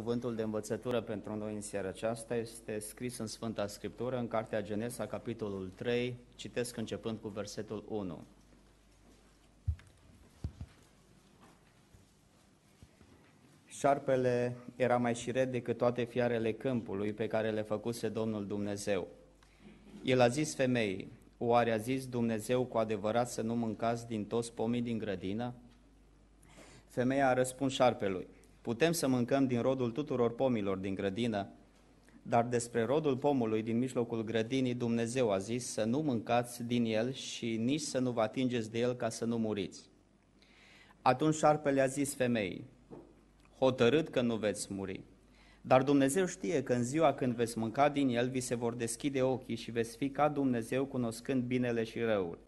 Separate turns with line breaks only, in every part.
cuvântul de învățătură pentru noi în seara aceasta este scris în Sfânta Scriptură, în Cartea Genesa, capitolul 3, citesc începând cu versetul 1. Șarpele era mai șiret decât toate fiarele câmpului pe care le făcuse Domnul Dumnezeu. El a zis femeii, oare a zis Dumnezeu cu adevărat să nu mâncați din toți pomii din grădină? Femeia a răspuns șarpelui, Putem să mâncăm din rodul tuturor pomilor din grădină, dar despre rodul pomului din mijlocul grădinii Dumnezeu a zis să nu mâncați din el și nici să nu vă atingeți de el ca să nu muriți. Atunci șarpele a zis femeii, hotărât că nu veți muri. Dar Dumnezeu știe că în ziua când veți mânca din el, vi se vor deschide ochii și veți fi ca Dumnezeu cunoscând binele și răul.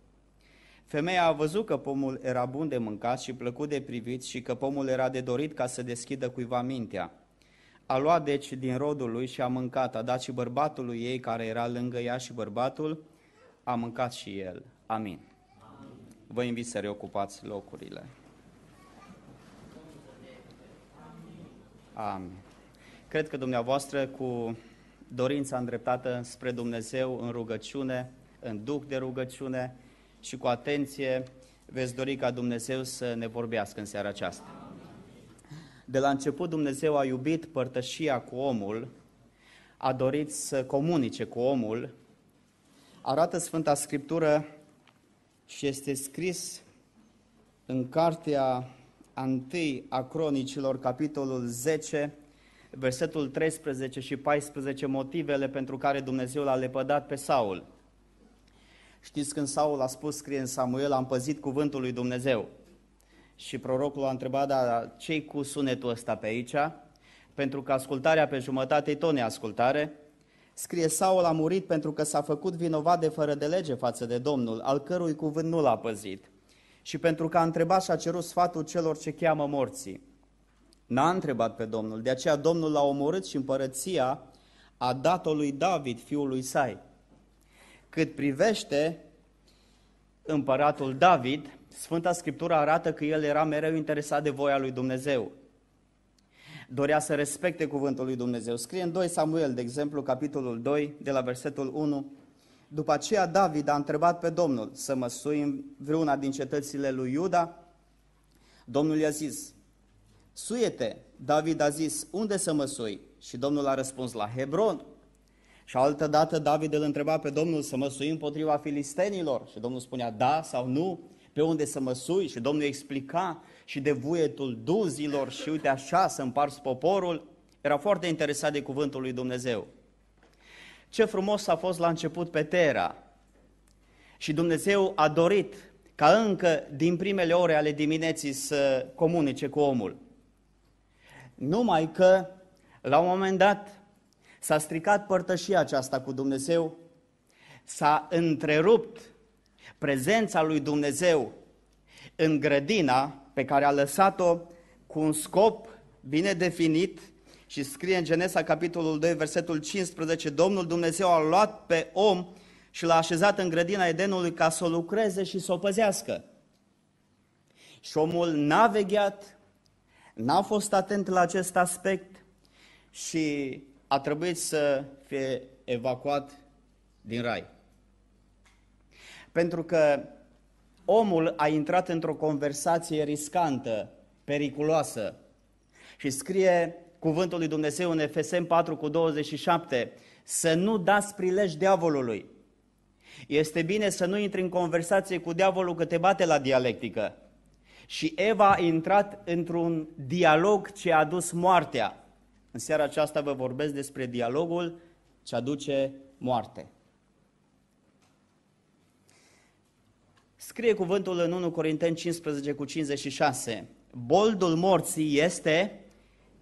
Femeia a văzut că pomul era bun de mâncat și plăcut de privit și că pomul era de dorit ca să deschidă cuiva mintea. A luat deci din rodul lui și a mâncat, a dat și bărbatului ei care era lângă ea și bărbatul a mâncat și el. Amin. Amin. Vă invit să reocupați locurile. Amin. Cred că dumneavoastră cu dorința îndreptată spre Dumnezeu în rugăciune, în duc de rugăciune, și cu atenție veți dori ca Dumnezeu să ne vorbească în seara aceasta. De la început Dumnezeu a iubit părtășia cu omul, a dorit să comunice cu omul, arată Sfânta Scriptură și este scris în cartea 1 a cronicilor, capitolul 10, versetul 13 și 14, motivele pentru care Dumnezeu l-a lepădat pe Saul – Știți când Saul a spus, scrie în Samuel, am păzit cuvântul lui Dumnezeu. Și prorocul a întrebat, dar ce cu sunetul ăsta pe aici? Pentru că ascultarea pe jumătate e tot neascultare. Scrie, Saul a murit pentru că s-a făcut vinovat de fără de lege față de Domnul, al cărui cuvânt nu l-a păzit. Și pentru că a întrebat și a cerut sfatul celor ce cheamă morții. N-a întrebat pe Domnul, de aceea Domnul l-a omorât și împărăția a dat-o lui David, fiul lui Sai. Cât privește împăratul David, Sfânta Scriptură arată că el era mereu interesat de voia lui Dumnezeu. Dorea să respecte cuvântul lui Dumnezeu. Scrie în 2 Samuel, de exemplu, capitolul 2, de la versetul 1. După aceea David a întrebat pe Domnul să măsui în vreuna din cetățile lui Iuda. Domnul i-a zis, suiete, David a zis, unde să măsui? Și Domnul a răspuns, la Hebron. Și altă dată David îl întreba pe Domnul să măsui împotriva filistenilor și Domnul spunea da sau nu, pe unde să măsui și Domnul explica și de vuietul duzilor și uite așa să împarți poporul. Era foarte interesat de cuvântul lui Dumnezeu. Ce frumos a fost la început pe Tera. Și Dumnezeu a dorit ca încă din primele ore ale dimineții să comunice cu omul. Numai că la un moment dat S-a stricat părtășia aceasta cu Dumnezeu, s-a întrerupt prezența lui Dumnezeu în grădina pe care a lăsat-o cu un scop bine definit și scrie în Genesa capitolul 2 versetul 15 Domnul Dumnezeu a luat pe om și l-a așezat în grădina Edenului ca să lucreze și să o păzească. Și omul n-a vegheat, n-a fost atent la acest aspect și a trebuit să fie evacuat din rai. Pentru că omul a intrat într-o conversație riscantă, periculoasă. Și scrie cuvântul lui Dumnezeu în Efesem 4 cu 27, să nu dați prilej diavolului. Este bine să nu intri în conversație cu diavolul că te bate la dialectică. Și Eva a intrat într-un dialog ce a adus moartea. În seara aceasta vă vorbesc despre dialogul ce aduce moarte. Scrie cuvântul în 1 Corinteni 15 cu 56. Boldul morții este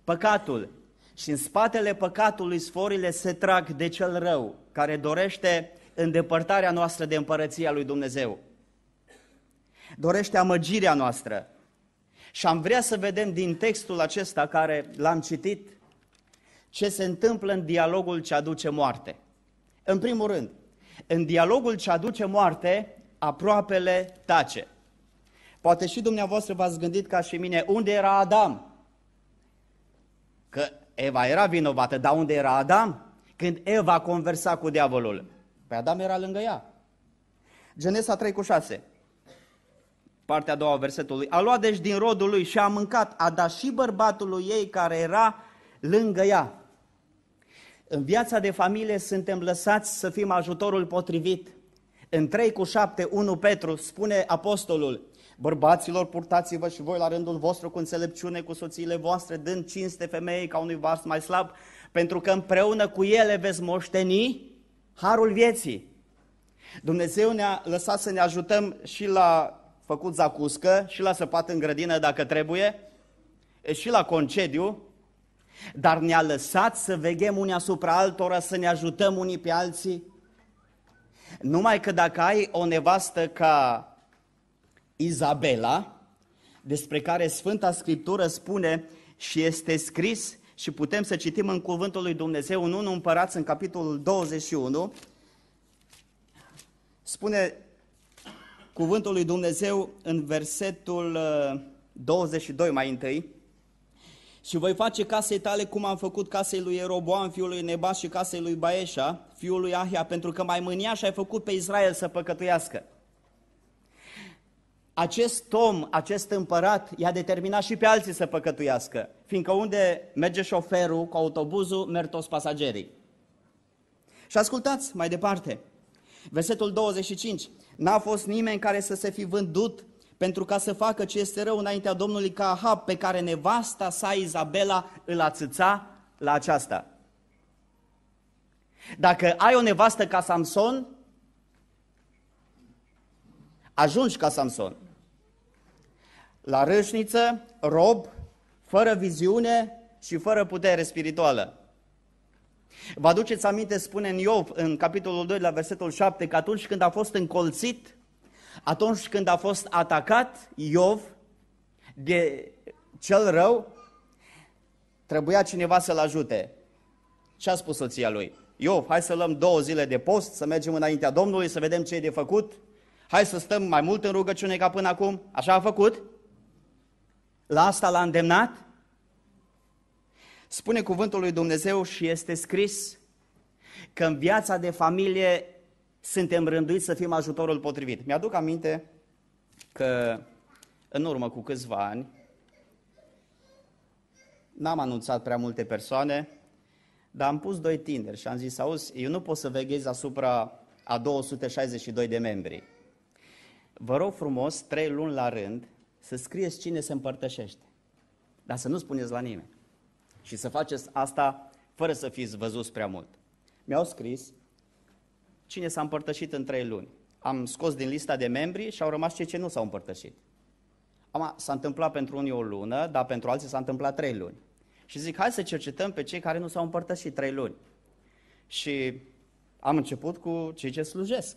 păcatul și în spatele păcatului sforile se trag de cel rău care dorește îndepărtarea noastră de împărăția lui Dumnezeu. Dorește amăgirea noastră. Și am vrea să vedem din textul acesta care l-am citit ce se întâmplă în dialogul ce aduce moarte. În primul rând, în dialogul ce aduce moarte, aproapele tace. Poate și dumneavoastră v-ați gândit ca și mine, unde era Adam? Că Eva era vinovată, dar unde era Adam? Când Eva conversa cu diavolul. Păi Adam era lângă ea. Genesa 3 cu 6 partea a doua a versetului. A luat deci din rodul lui și a mâncat, a dat și bărbatul lui ei care era lângă ea. În viața de familie suntem lăsați să fim ajutorul potrivit. În 3 cu 7, 1 Petru spune apostolul, Bărbaților, purtați-vă și voi la rândul vostru cu înțelepciune cu soțiile voastre, dând cinste femeii ca unui vas mai slab, pentru că împreună cu ele veți moșteni harul vieții. Dumnezeu ne-a lăsat să ne ajutăm și la făcut zacuscă, și la săpat în grădină dacă trebuie, și la concediu, dar ne-a lăsat să veghem unii asupra altora, să ne ajutăm unii pe alții? Numai că dacă ai o nevastă ca Izabela, despre care Sfânta Scriptură spune și este scris și putem să citim în Cuvântul lui Dumnezeu în 1 Împărați, în capitolul 21, spune Cuvântul lui Dumnezeu în versetul 22 uh, mai întâi, și voi face casei tale cum am făcut casei lui Eroboam, fiul lui Nebas și casei lui Baeșa, fiul lui Ahia, pentru că mai mânia și ai făcut pe Israel să păcătuiască. Acest om, acest împărat, i-a determinat și pe alții să păcătuiască, fiindcă unde merge șoferul cu autobuzul, merg toți pasagerii. Și ascultați mai departe, versetul 25. N-a fost nimeni care să se fi vândut pentru ca să facă ce este rău înaintea Domnului ca Ahab, pe care nevasta sa Izabela îl ațâța la aceasta. Dacă ai o nevastă ca Samson, ajungi ca Samson. La râșniță, rob, fără viziune și fără putere spirituală. Vă aduceți aminte, spune în Iov, în capitolul 2, la versetul 7, că atunci când a fost încolțit atunci când a fost atacat Iov de cel rău, trebuia cineva să-l ajute. Ce a spus soția lui? Iov, hai să luăm două zile de post, să mergem înaintea Domnului, să vedem ce e de făcut. Hai să stăm mai mult în rugăciune ca până acum. Așa a făcut? La asta l-a îndemnat? Spune cuvântul lui Dumnezeu și este scris că în viața de familie suntem rânduiți să fim ajutorul potrivit. Mi-aduc aminte că în urmă cu câțiva ani n-am anunțat prea multe persoane, dar am pus doi tineri și am zis, auzi, eu nu pot să veghez asupra a 262 de membri. Vă rog frumos, trei luni la rând, să scrieți cine se împărtășește, dar să nu spuneți la nimeni. Și să faceți asta fără să fiți văzuți prea mult. Mi-au scris cine s-a împărtășit în trei luni. Am scos din lista de membri și au rămas cei ce nu s-au împărtășit. Ama, s-a întâmplat pentru unii o lună, dar pentru alții s-a întâmplat trei luni. Și zic, hai să cercetăm pe cei care nu s-au împărtășit trei luni. Și am început cu cei ce slujesc.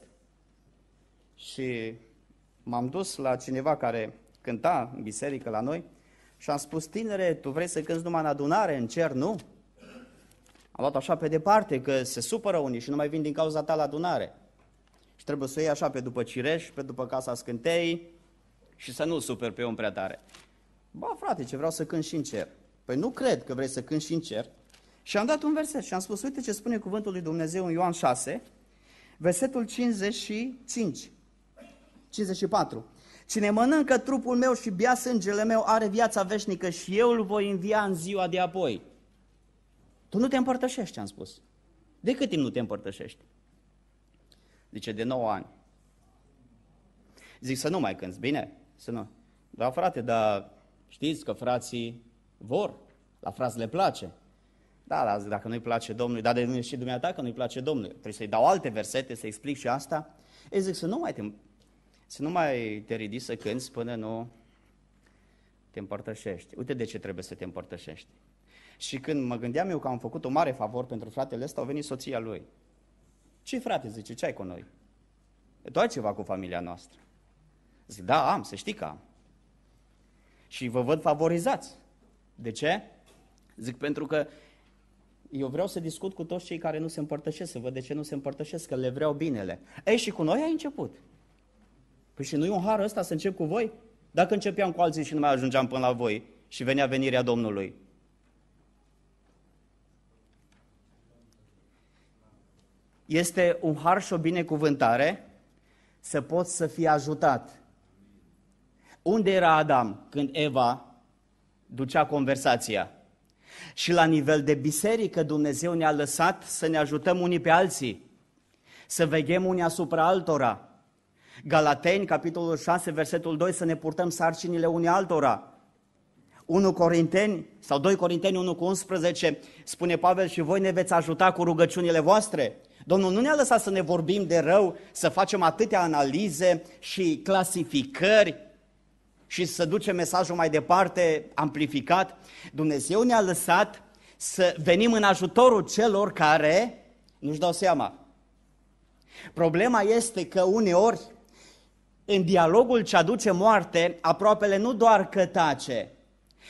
Și m-am dus la cineva care cânta în biserică la noi și am spus, tinere, tu vrei să cânți numai în adunare, în cer, nu? Am luat așa pe departe că se supără unii și nu mai vin din cauza ta la adunare. Și trebuie să o iei așa pe după cireș, pe după casa scântei și să nu super pe om prea tare. Ba frate, ce vreau să cânt și în cer. Păi nu cred că vrei să cânt și în cer. Și am dat un verset și am spus, uite ce spune cuvântul lui Dumnezeu în Ioan 6, versetul 55, 54. Cine mănâncă trupul meu și bea sângele meu are viața veșnică și eu îl voi învia în ziua de apoi. Tu nu te împărtășești, am spus. De cât timp nu te împărtășești? Zice, de 9 ani. Zic, să nu mai cânți, bine? Să nu. Da, frate, dar știți că frații vor, la frați le place. Da, dar dacă nu-i place Domnului, dar de și dumneata că nu-i place Domnului. Trebuie să-i dau alte versete, să explic și asta. Ei zic, să nu mai te, să nu mai te ridici să cânți până nu te împărtășești. Uite de ce trebuie să te împărtășești. Și când mă gândeam eu că am făcut o mare favor pentru fratele ăsta, au venit soția lui. Ce frate, zice, ce ai cu noi? Tu ai ceva cu familia noastră. Zic, da, am, să știi că am. Și vă văd favorizați. De ce? Zic, pentru că eu vreau să discut cu toți cei care nu se împărtășesc, să văd de ce nu se împărtășesc, că le vreau binele. Ei, și cu noi ai început. Păi și nu i un har ăsta să încep cu voi? Dacă începeam cu alții și nu mai ajungeam până la voi și venea venirea Domnului, Este un har și o binecuvântare să poți să fii ajutat. Unde era Adam când Eva ducea conversația? Și la nivel de biserică Dumnezeu ne-a lăsat să ne ajutăm unii pe alții, să veghem unii asupra altora. Galateni, capitolul 6, versetul 2, să ne purtăm sarcinile unii altora. 1 Corinteni sau 2 Corinteni 1 cu 11 spune Pavel și voi ne veți ajuta cu rugăciunile voastre. Domnul nu ne-a lăsat să ne vorbim de rău, să facem atâtea analize și clasificări și să ducem mesajul mai departe amplificat. Dumnezeu ne-a lăsat să venim în ajutorul celor care nu-și dau seama. Problema este că uneori în dialogul ce aduce moarte, aproapele nu doar că tace,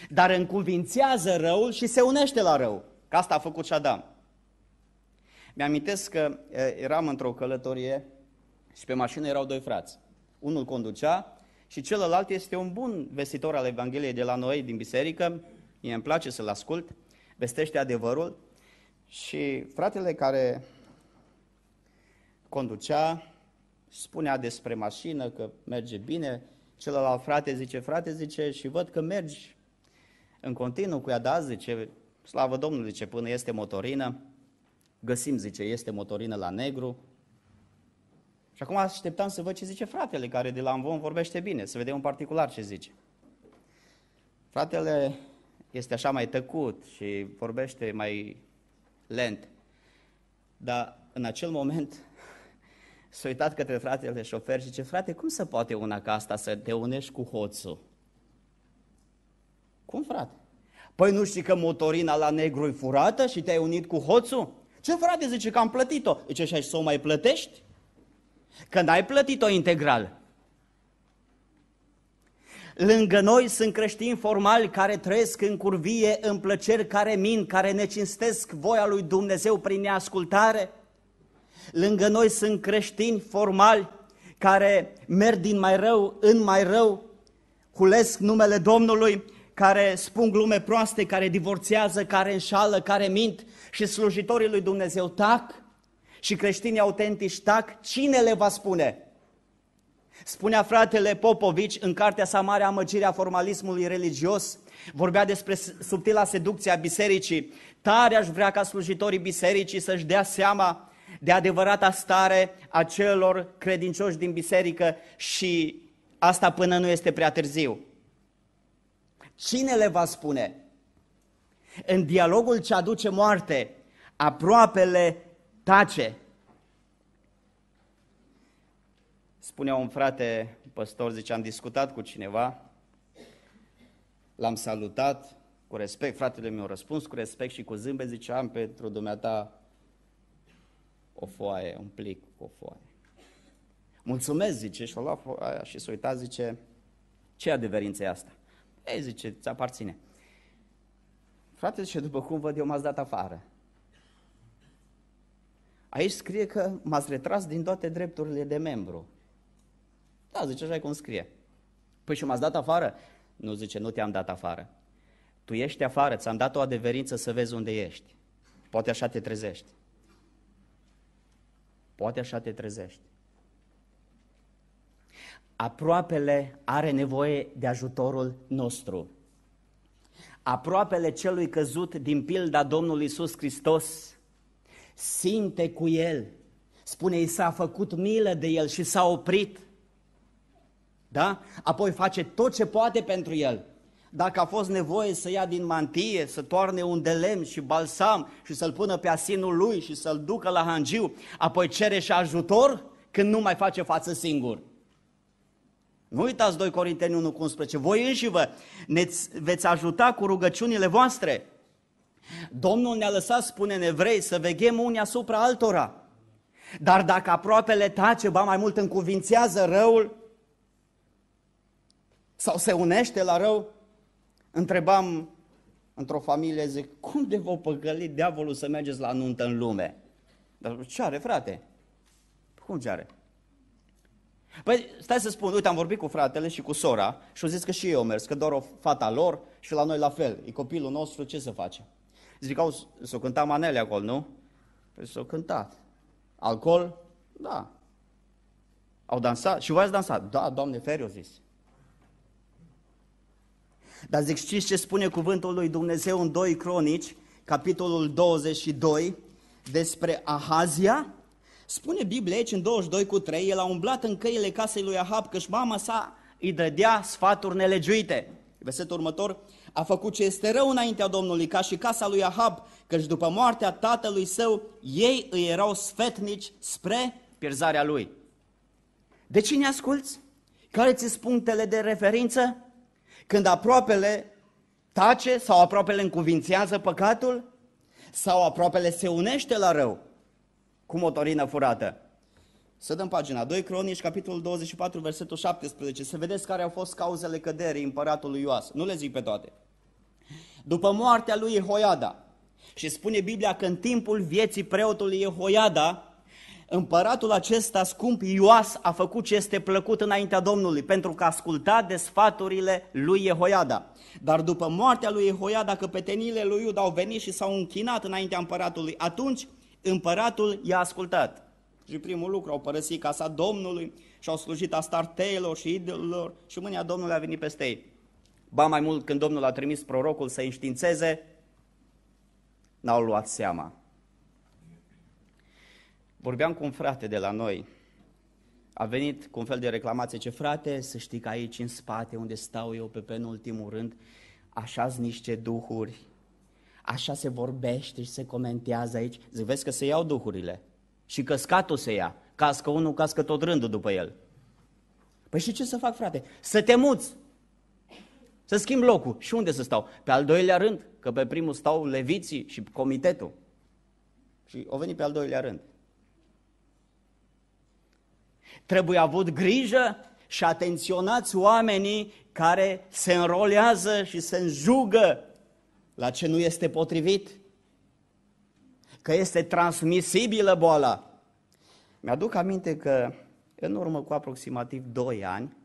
dar încuvințează răul și se unește la rău. Că asta a făcut și Adam. Mi-amintesc că eh, eram într-o călătorie și pe mașină erau doi frați. Unul conducea și celălalt este un bun vestitor al Evangheliei de la noi din biserică. Mie îmi place să-l ascult, vestește adevărul. Și fratele care conducea spunea despre mașină că merge bine, celălalt frate zice, frate zice, și văd că mergi în continuu cu ea, da, zice, slavă Domnului, zice, până este motorină. Găsim, zice, este motorină la negru. Și acum așteptam să văd ce zice fratele, care de la Amvon vorbește bine, să vedem în particular ce zice. Fratele este așa mai tăcut și vorbește mai lent. Dar în acel moment s-a uitat către fratele șofer și zice, frate, cum se poate una ca asta să te unești cu hoțul? Cum, frate? Păi nu știi că motorina la negru e furată și te-ai unit cu hoțul? Ce frate, zice că am plătit-o. Zice așa, și să o mai plătești? Când ai plătit-o integral. Lângă noi sunt creștini formali care trăiesc în curvie, în plăceri care min, care ne cinstesc voia lui Dumnezeu prin neascultare. Lângă noi sunt creștini formali care merg din mai rău în mai rău, culesc numele Domnului, care spun glume proaste, care divorțează, care înșală, care mint, și slujitorii lui Dumnezeu tac și creștinii autentici tac, cine le va spune? Spunea fratele Popovici în cartea sa Mare Amăgirea Formalismului Religios, vorbea despre subtila seducție a bisericii. Tare aș vrea ca slujitorii bisericii să-și dea seama de adevărata stare a celor credincioși din biserică și asta până nu este prea târziu. Cine le va spune? În dialogul ce aduce moarte, aproapele tace. Spunea un frate păstor, zice, am discutat cu cineva, l-am salutat cu respect, fratele meu a răspuns cu respect și cu zâmbet, zice, am pentru dumneata o foaie, un plic cu o foaie. Mulțumesc, zice, și-a luat foaia și s-a uitat, zice, ce adeverință e asta? Ei, zice, ți aparține. Frate, zice, după cum văd eu m-ați dat afară. Aici scrie că m-ați retras din toate drepturile de membru. Da, zice, așa cum scrie. Păi și m-ați dat afară? Nu, zice, nu te-am dat afară. Tu ești afară, ți-am dat o adeverință să vezi unde ești. Poate așa te trezești. Poate așa te trezești. Aproapele are nevoie de ajutorul nostru aproapele celui căzut din pilda Domnului Iisus Hristos, simte cu el, spune, i s-a făcut milă de el și s-a oprit. Da? Apoi face tot ce poate pentru el. Dacă a fost nevoie să ia din mantie, să toarne un de lemn și balsam și să-l pună pe asinul lui și să-l ducă la hangiu, apoi cere și ajutor când nu mai face față singur. Nu uitați 2 Corinteni 1 11. Voi înși vă ne veți ajuta cu rugăciunile voastre. Domnul ne-a lăsat, spune nevrei, să veghem unii asupra altora. Dar dacă aproapele tace, ba mai mult încuvințează răul sau se unește la rău, întrebam într-o familie, zic, cum de vă păcăli diavolul să mergeți la nuntă în lume? Dar ce are, frate? Păi, cum ce are? Păi stai să spun, uite, am vorbit cu fratele și cu sora și au zis că și eu mers, că doar o fata lor și la noi la fel. E copilul nostru, ce să face? Zic, au, s-o cânta manele acolo, nu? Păi s-o cântat. Alcool? Da. Au dansat? Și voi ați dansat? Da, Doamne, feri, zis. Dar zic, știți ce spune cuvântul lui Dumnezeu în 2 Cronici, capitolul 22, despre Ahazia? Spune Biblia aici în 22 cu 3, el a umblat în căile casei lui Ahab, căci mama sa îi dădea sfaturi nelegiuite. Versetul următor, a făcut ce este rău înaintea Domnului, ca și casa lui Ahab, căci după moartea tatălui său, ei îi erau sfetnici spre pierzarea lui. De cine asculți? Care ți punctele de referință? Când aproapele tace sau aproapele încuvințează păcatul? Sau aproapele se unește la rău? cu motorină furată. Să dăm pagina 2 Cronici, capitolul 24, versetul 17. Să vedeți care au fost cauzele căderii împăratului Ioas. Nu le zic pe toate. După moartea lui Jehoiada, și spune Biblia că în timpul vieții preotului Jehoiada, împăratul acesta scump Ioas a făcut ce este plăcut înaintea Domnului, pentru că asculta de sfaturile lui Jehoiada. Dar după moartea lui Jehoiada, căpetenile lui Iuda au venit și s-au închinat înaintea împăratului. Atunci Împăratul i-a ascultat. Și primul lucru, au părăsit casa Domnului și au slujit astarteilor și idolilor și mânia Domnului a venit peste ei. Ba mai mult, când Domnul a trimis prorocul să înștiințeze, n-au luat seama. Vorbeam cu un frate de la noi, a venit cu un fel de reclamație, ce frate, să știi că aici în spate, unde stau eu pe penultimul rând, așa niște duhuri, Așa se vorbește și se comentează aici. Zic, vezi că se iau duhurile și căscatul se ia. Cască unul, cască tot rândul după el. Păi și ce să fac, frate? Să te muți. Să schimb locul. Și unde să stau? Pe al doilea rând, că pe primul stau leviții și comitetul. Și o venit pe al doilea rând. Trebuie avut grijă și atenționați oamenii care se înrolează și se înjugă la ce nu este potrivit, că este transmisibilă boala. Mi-aduc aminte că în urmă cu aproximativ 2 ani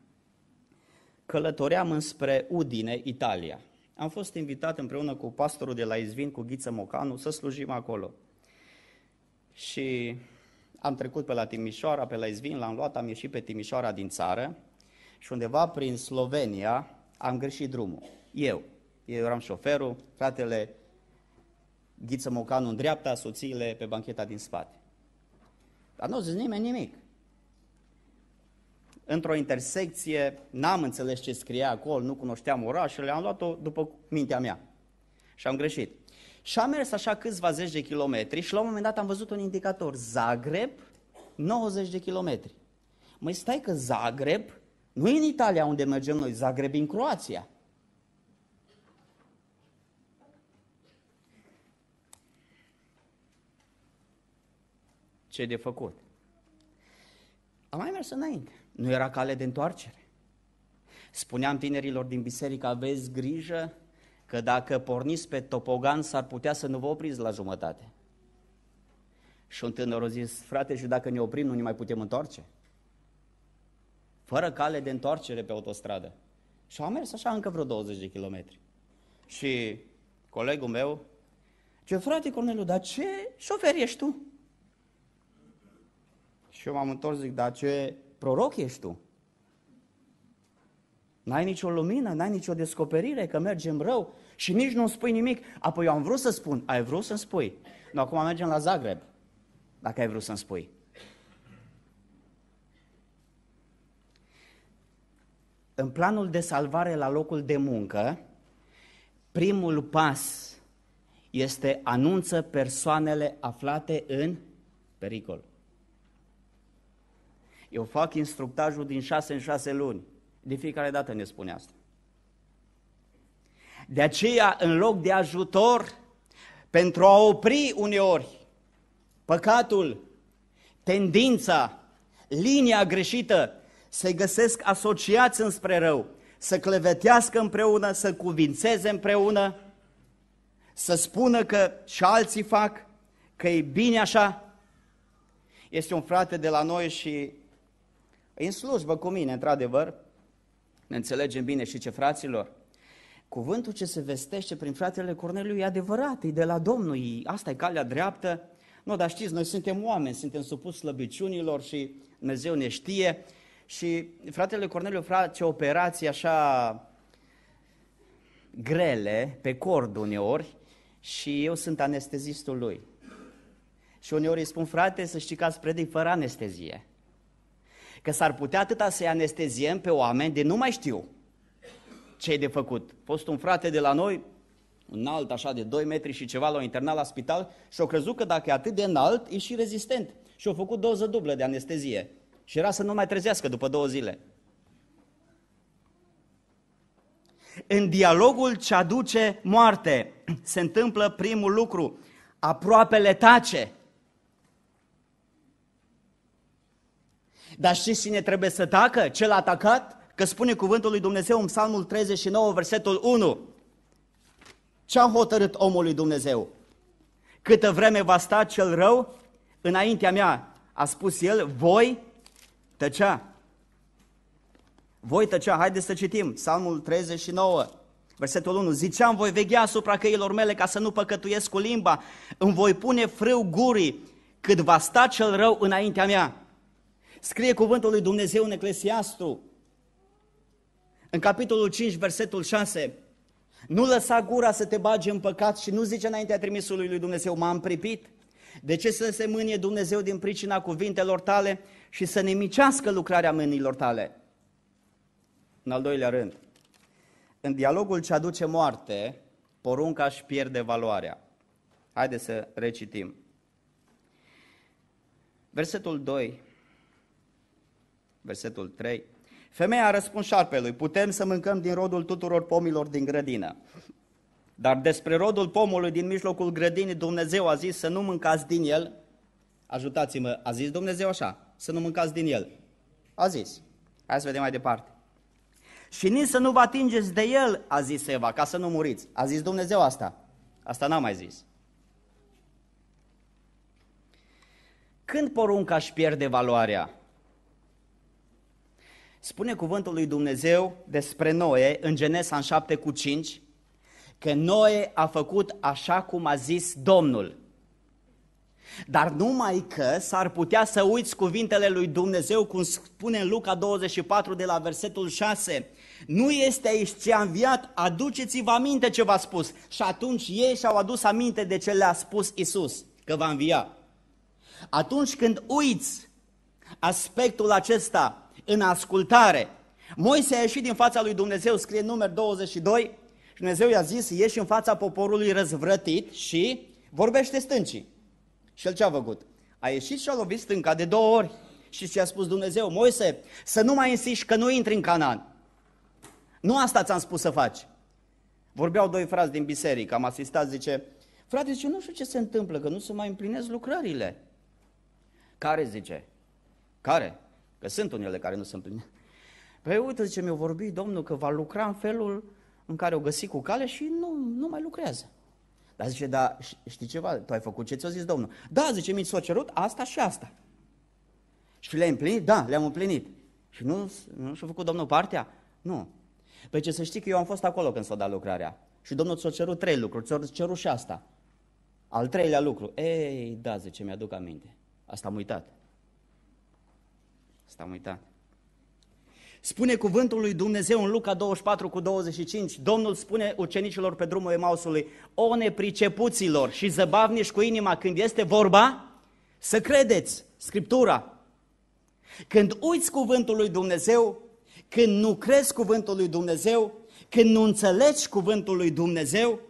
călătoream înspre Udine, Italia. Am fost invitat împreună cu pastorul de la Izvin, cu Ghiță Mocanu, să slujim acolo. Și am trecut pe la Timișoara, pe la Izvin, l-am luat, am ieșit pe Timișoara din țară și undeva prin Slovenia am greșit drumul. Eu, eu eram șoferul, fratele Ghiță Mocanu în dreapta, soțiile pe bancheta din spate. Dar nu zis nimeni nimic. Într-o intersecție, n-am înțeles ce scria acolo, nu cunoșteam orașele, am luat-o după mintea mea. Și am greșit. Și am mers așa câțiva zeci de kilometri și la un moment dat am văzut un indicator, Zagreb, 90 de kilometri. Mai stai că Zagreb nu e în Italia unde mergem noi, Zagreb în Croația. ce de făcut. Am mai mers înainte. Nu era cale de întoarcere. Spuneam tinerilor din biserică, aveți grijă că dacă porniți pe topogan s-ar putea să nu vă opriți la jumătate. Și un tânăr a zis, frate, și dacă ne oprim, nu ne mai putem întoarce? Fără cale de întoarcere pe autostradă. Și am mers așa încă vreo 20 de kilometri. Și colegul meu, ce frate Corneliu, dar ce șofer ești tu? Și eu m-am întors, zic, dar ce proroc ești tu? N-ai nicio lumină, n-ai nicio descoperire că mergem rău și nici nu spui nimic. Apoi eu am vrut să spun, ai vrut să-mi spui. Nu, acum mergem la Zagreb, dacă ai vrut să-mi spui. În planul de salvare la locul de muncă, primul pas este anunță persoanele aflate în pericol. Eu fac instructajul din șase în șase luni. De fiecare dată ne spune asta. De aceea, în loc de ajutor, pentru a opri uneori păcatul, tendința, linia greșită, se găsesc asociați înspre rău, să clevetească împreună, să cuvințeze împreună, să spună că și alții fac, că e bine așa. Este un frate de la noi și în slujbă cu mine, într-adevăr, ne înțelegem bine și ce fraților, cuvântul ce se vestește prin fratele Corneliu e adevărat, e de la Domnul, asta e calea dreaptă. Nu, dar știți, noi suntem oameni, suntem supuși slăbiciunilor și Dumnezeu ne știe. Și fratele Corneliu face operații așa grele, pe cord uneori, și eu sunt anestezistul lui. Și uneori îi spun, frate, să știi că ați predic fără anestezie. Că s-ar putea atâta să-i anesteziem pe oameni de nu mai știu ce de făcut. Fost un frate de la noi, un alt așa de 2 metri și ceva, l-au internat la spital și au crezut că dacă e atât de înalt, e și rezistent. Și au făcut doză dublă de anestezie. Și era să nu mai trezească după două zile. În dialogul ce aduce moarte se întâmplă primul lucru. Aproapele tace. Dar știți cine trebuie să tacă? Cel atacat? Că spune cuvântul lui Dumnezeu în Psalmul 39, versetul 1. Ce-a hotărât omul lui Dumnezeu? Câtă vreme va sta cel rău înaintea mea, a spus el, voi tăcea. Voi tăcea, haideți să citim, Psalmul 39, versetul 1. Ziceam, voi veghea asupra căilor mele ca să nu păcătuiesc cu limba, îmi voi pune frâu gurii cât va sta cel rău înaintea mea. Scrie cuvântul lui Dumnezeu în Eclesiastru, în capitolul 5, versetul 6, nu lăsa gura să te bage în păcat și nu zice înaintea trimisului lui Dumnezeu, m-am pripit. De ce să se mânie Dumnezeu din pricina cuvintelor tale și să nemicească lucrarea mâinilor tale? În al doilea rând, în dialogul ce aduce moarte, porunca își pierde valoarea. Haideți să recitim. Versetul 2 versetul 3. Femeia a răspuns șarpelui, putem să mâncăm din rodul tuturor pomilor din grădină. Dar despre rodul pomului din mijlocul grădinii, Dumnezeu a zis să nu mâncați din el. Ajutați-mă, a zis Dumnezeu așa, să nu mâncați din el. A zis. Hai să vedem mai departe. Și nici să nu vă atingeți de el, a zis Eva, ca să nu muriți. A zis Dumnezeu asta. Asta n-a mai zis. Când porunca își pierde valoarea? Spune cuvântul lui Dumnezeu despre Noe în Genesa în 7 cu 5 că Noe a făcut așa cum a zis Domnul. Dar numai că s-ar putea să uiți cuvintele lui Dumnezeu, cum spune în Luca 24 de la versetul 6. Nu este aici ce a înviat, aduceți-vă aminte ce v-a spus. Și atunci ei și-au adus aminte de ce le-a spus Isus, că va învia. Atunci când uiți aspectul acesta, în ascultare. Moise a ieșit din fața lui Dumnezeu, scrie număr 22, și Dumnezeu i-a zis, ieși în fața poporului răzvrătit și vorbește stâncii. Și el ce a făcut? A ieșit și a lovit stânca de două ori. Și ți a spus Dumnezeu? Moise, să nu mai insiști că nu intri în Canaan. Nu asta ți-am spus să faci. Vorbeau doi frați din biserică, am asistat, zice, frate, zice, nu știu ce se întâmplă, că nu se mai împlinesc lucrările. Care zice? Care? Că sunt unele care nu se împlinesc. Păi uite, zice, mi-a vorbit Domnul că va lucra în felul în care o găsi cu cale și nu, nu mai lucrează. Dar zice, da, știi ceva, tu ai făcut ce ți-a zis Domnul? Da, zice, mi s-a cerut asta și asta. Și le-ai împlinit? Da, le-am împlinit. Și nu, nu și-a făcut Domnul partea? Nu. Păi ce să știi că eu am fost acolo când s-a dat lucrarea. Și Domnul ți-a cerut trei lucruri, ți-a cerut și asta. Al treilea lucru. Ei, da, zice, mi-aduc aminte. Asta am uitat. Asta am uitat. Spune cuvântul lui Dumnezeu în Luca 24 cu 25, Domnul spune ucenicilor pe drumul Emausului, o nepricepuților și zăbavniși cu inima când este vorba, să credeți Scriptura. Când uiți cuvântul lui Dumnezeu, când nu crezi cuvântul lui Dumnezeu, când nu înțelegi cuvântul lui Dumnezeu,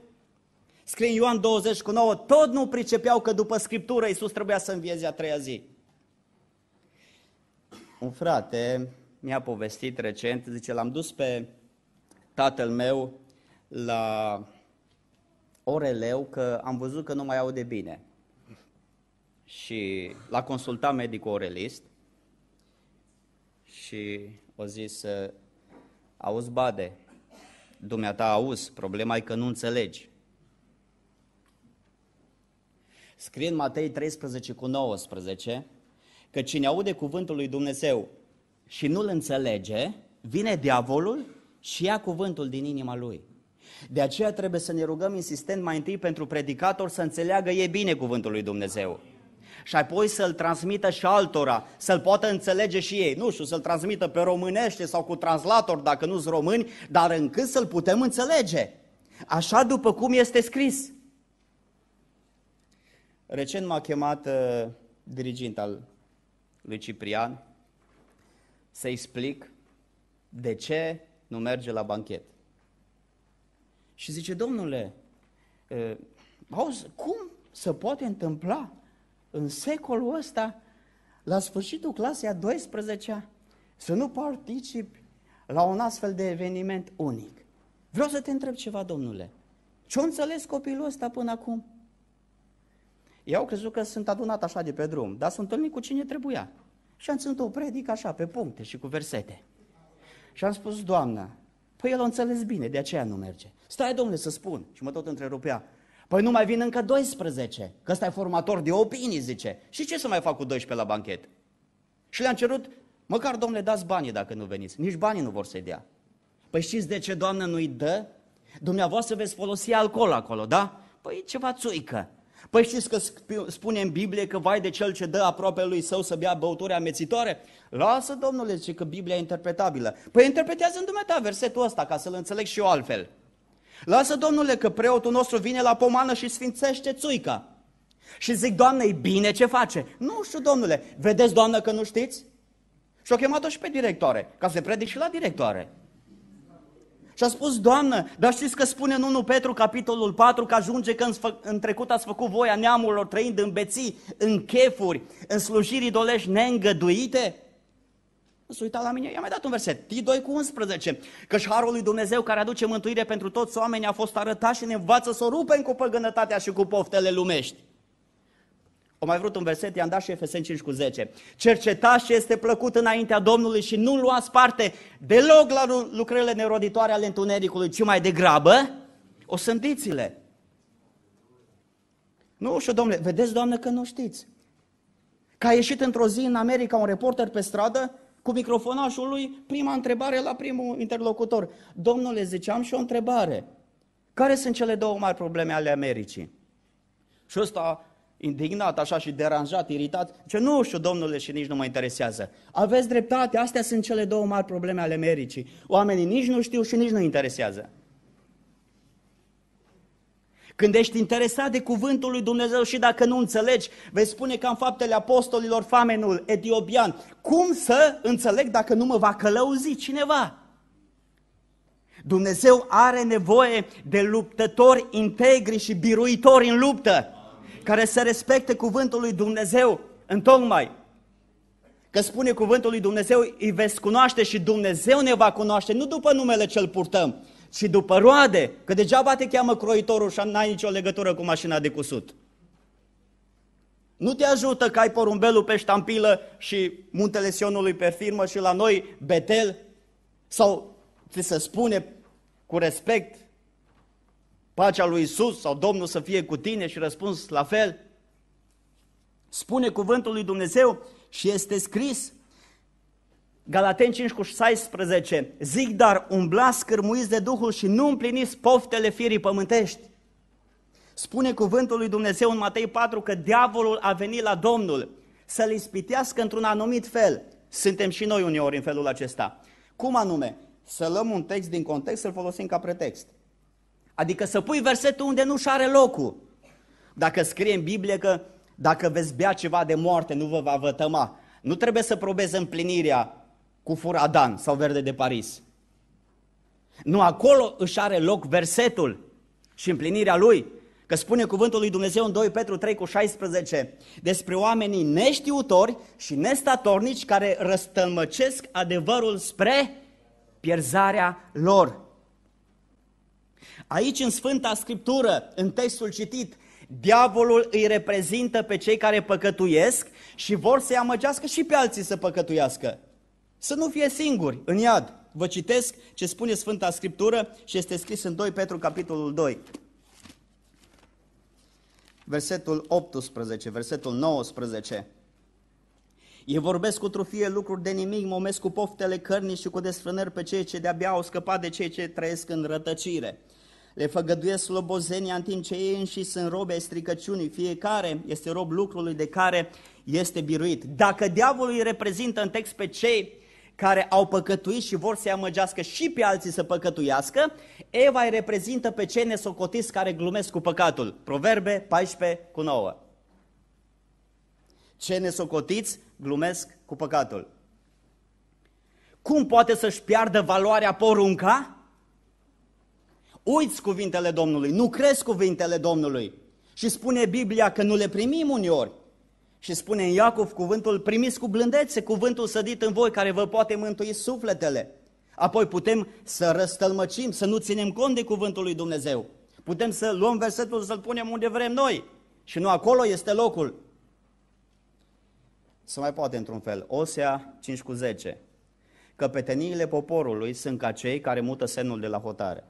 scrie Ioan 20 cu 9, tot nu pricepeau că după Scriptură Iisus trebuia să învieze a treia zi un frate mi-a povestit recent, zice, l-am dus pe tatăl meu la oreleu că am văzut că nu mai aude bine. Și l-a consultat medicul orelist și o zis, auzi bade, dumneata auzi, problema e că nu înțelegi. Scrie în Matei 13 cu 19, Că cine aude cuvântul lui Dumnezeu și nu-l înțelege, vine diavolul și ia cuvântul din inima lui. De aceea trebuie să ne rugăm insistent mai întâi pentru predicator să înțeleagă e bine cuvântul lui Dumnezeu. Și apoi să-l transmită și altora, să-l poată înțelege și ei. Nu știu, să-l transmită pe românește sau cu translator dacă nu-s români, dar încât să-l putem înțelege. Așa după cum este scris. Recent m-a chemat uh, dirigint al lui Ciprian să explic de ce nu merge la banchet. Și zice, domnule, auzi, cum se poate întâmpla în secolul ăsta, la sfârșitul clasei a 12-a, să nu participi la un astfel de eveniment unic? Vreau să te întreb ceva, domnule. Ce-o înțeles copilul ăsta până acum? Eu au crezut că sunt adunat așa de pe drum, dar sunt întâlnit cu cine trebuia. Și am ținut o predică așa, pe puncte și cu versete. Și am spus, Doamnă, păi el a înțeles bine, de aceea nu merge. Stai, domnule, să spun. Și mă tot întrerupea. Păi nu mai vin încă 12, că ăsta e formator de opinii, zice. Și ce să mai fac cu 12 la banchet? Și le-am cerut, măcar, domnule, dați banii dacă nu veniți. Nici banii nu vor să-i dea. Păi știți de ce, doamnă, nu-i dă? Dumneavoastră veți folosi alcool acolo, da? Păi ceva țuică. Păi știți că spune în Biblie că vai de cel ce dă aproape lui său să bea băuturi amețitoare? Lasă, Domnule, zice că Biblia e interpretabilă. Păi interpretează în dumneata versetul ăsta ca să-l înțeleg și eu altfel. Lasă, Domnule, că preotul nostru vine la pomană și sfințește țuica. Și zic, Doamne, e bine ce face. Nu știu, Domnule, vedeți, Doamnă, că nu știți? Și o chemat-o și pe directoare, ca să predic și la directoare. Și a spus, Doamnă, dar știți că spune în 1 Petru, capitolul 4, că ajunge că în, în trecut ați făcut voia neamurilor trăind în beții, în chefuri, în slujiri dolești neîngăduite? S-a uitat la mine, i-am mai dat un verset, T2 cu 11, și harul lui Dumnezeu care aduce mântuire pentru toți oamenii a fost arătat și ne învață să o rupem cu păgânătatea și cu poftele lumești. O mai vrut un verset, i-am dat și Efeseni 5 cu 10. Cercetați ce este plăcut înaintea Domnului și nu luați parte deloc la lucrările neroditoare ale întunericului, ci mai degrabă o sândițile. Nu știu, domnule, vedeți, doamnă, că nu știți. Că a ieșit într-o zi în America un reporter pe stradă cu microfonașul lui, prima întrebare la primul interlocutor. Domnule, ziceam și o întrebare. Care sunt cele două mari probleme ale Americii? Și ăsta indignat așa și deranjat, iritat, ce nu știu, domnule, și nici nu mă interesează. Aveți dreptate, astea sunt cele două mari probleme ale mericii. Oamenii nici nu știu și nici nu interesează. Când ești interesat de cuvântul lui Dumnezeu și dacă nu înțelegi, vei spune ca în faptele apostolilor famenul etiopian, cum să înțeleg dacă nu mă va călăuzi cineva? Dumnezeu are nevoie de luptători integri și biruitori în luptă care să respecte cuvântul lui Dumnezeu tocmai. Că spune cuvântul lui Dumnezeu, îi veți cunoaște și Dumnezeu ne va cunoaște, nu după numele ce-l purtăm, ci după roade, că degeaba te cheamă croitorul și n-ai nicio legătură cu mașina de cusut. Nu te ajută că ai porumbelul pe ștampilă și muntele Sionului pe firmă și la noi Betel? Sau ți se spune cu respect pacea lui Isus sau Domnul să fie cu tine și răspuns la fel? Spune cuvântul lui Dumnezeu și este scris. Galaten 5 cu 16, zic dar umblați scârmuiți de Duhul și nu împliniți poftele firii pământești. Spune cuvântul lui Dumnezeu în Matei 4 că diavolul a venit la Domnul să-l ispitească într-un anumit fel. Suntem și noi uneori în felul acesta. Cum anume? Să luăm un text din context, să-l folosim ca pretext. Adică să pui versetul unde nu și are locul. Dacă scrie în Biblie că dacă veți bea ceva de moarte, nu vă va vătăma. Nu trebuie să probeze împlinirea cu furadan sau verde de Paris. Nu acolo își are loc versetul și împlinirea lui. Că spune cuvântul lui Dumnezeu în 2 Petru 3 cu 16 despre oamenii neștiutori și nestatornici care răstălmăcesc adevărul spre pierzarea lor. Aici, în Sfânta Scriptură, în textul citit, diavolul îi reprezintă pe cei care păcătuiesc și vor să-i amăgească și pe alții să păcătuiască. Să nu fie singuri în iad. Vă citesc ce spune Sfânta Scriptură și este scris în 2 Petru, capitolul 2. Versetul 18, versetul 19. Ei vorbesc cu trufie lucruri de nimic, momesc cu poftele cărnii și cu desfrânări pe cei ce de-abia au scăpat de cei ce trăiesc în rătăcire. Le făgăduiesc slobozenia în timp ce ei înși sunt robe ai stricăciunii. Fiecare este rob lucrului de care este biruit. Dacă diavolul îi reprezintă în text pe cei care au păcătuit și vor să-i amăgească și pe alții să păcătuiască, Eva îi reprezintă pe cei nesocotiți care glumesc cu păcatul. Proverbe 14 cu 9. Cei nesocotiți glumesc cu păcatul. Cum poate să-și piardă valoarea porunca? Uiți cuvintele Domnului, nu crezi cuvintele Domnului. Și spune Biblia că nu le primim uneori. Și spune în Iacov cuvântul, primiți cu blândețe cuvântul sădit în voi care vă poate mântui sufletele. Apoi putem să răstălmăcim, să nu ținem cont de cuvântul lui Dumnezeu. Putem să luăm versetul, să-l punem unde vrem noi. Și nu acolo este locul se mai poate într-un fel. Osea 5 cu 10. Căpeteniile poporului sunt ca cei care mută semnul de la hotare.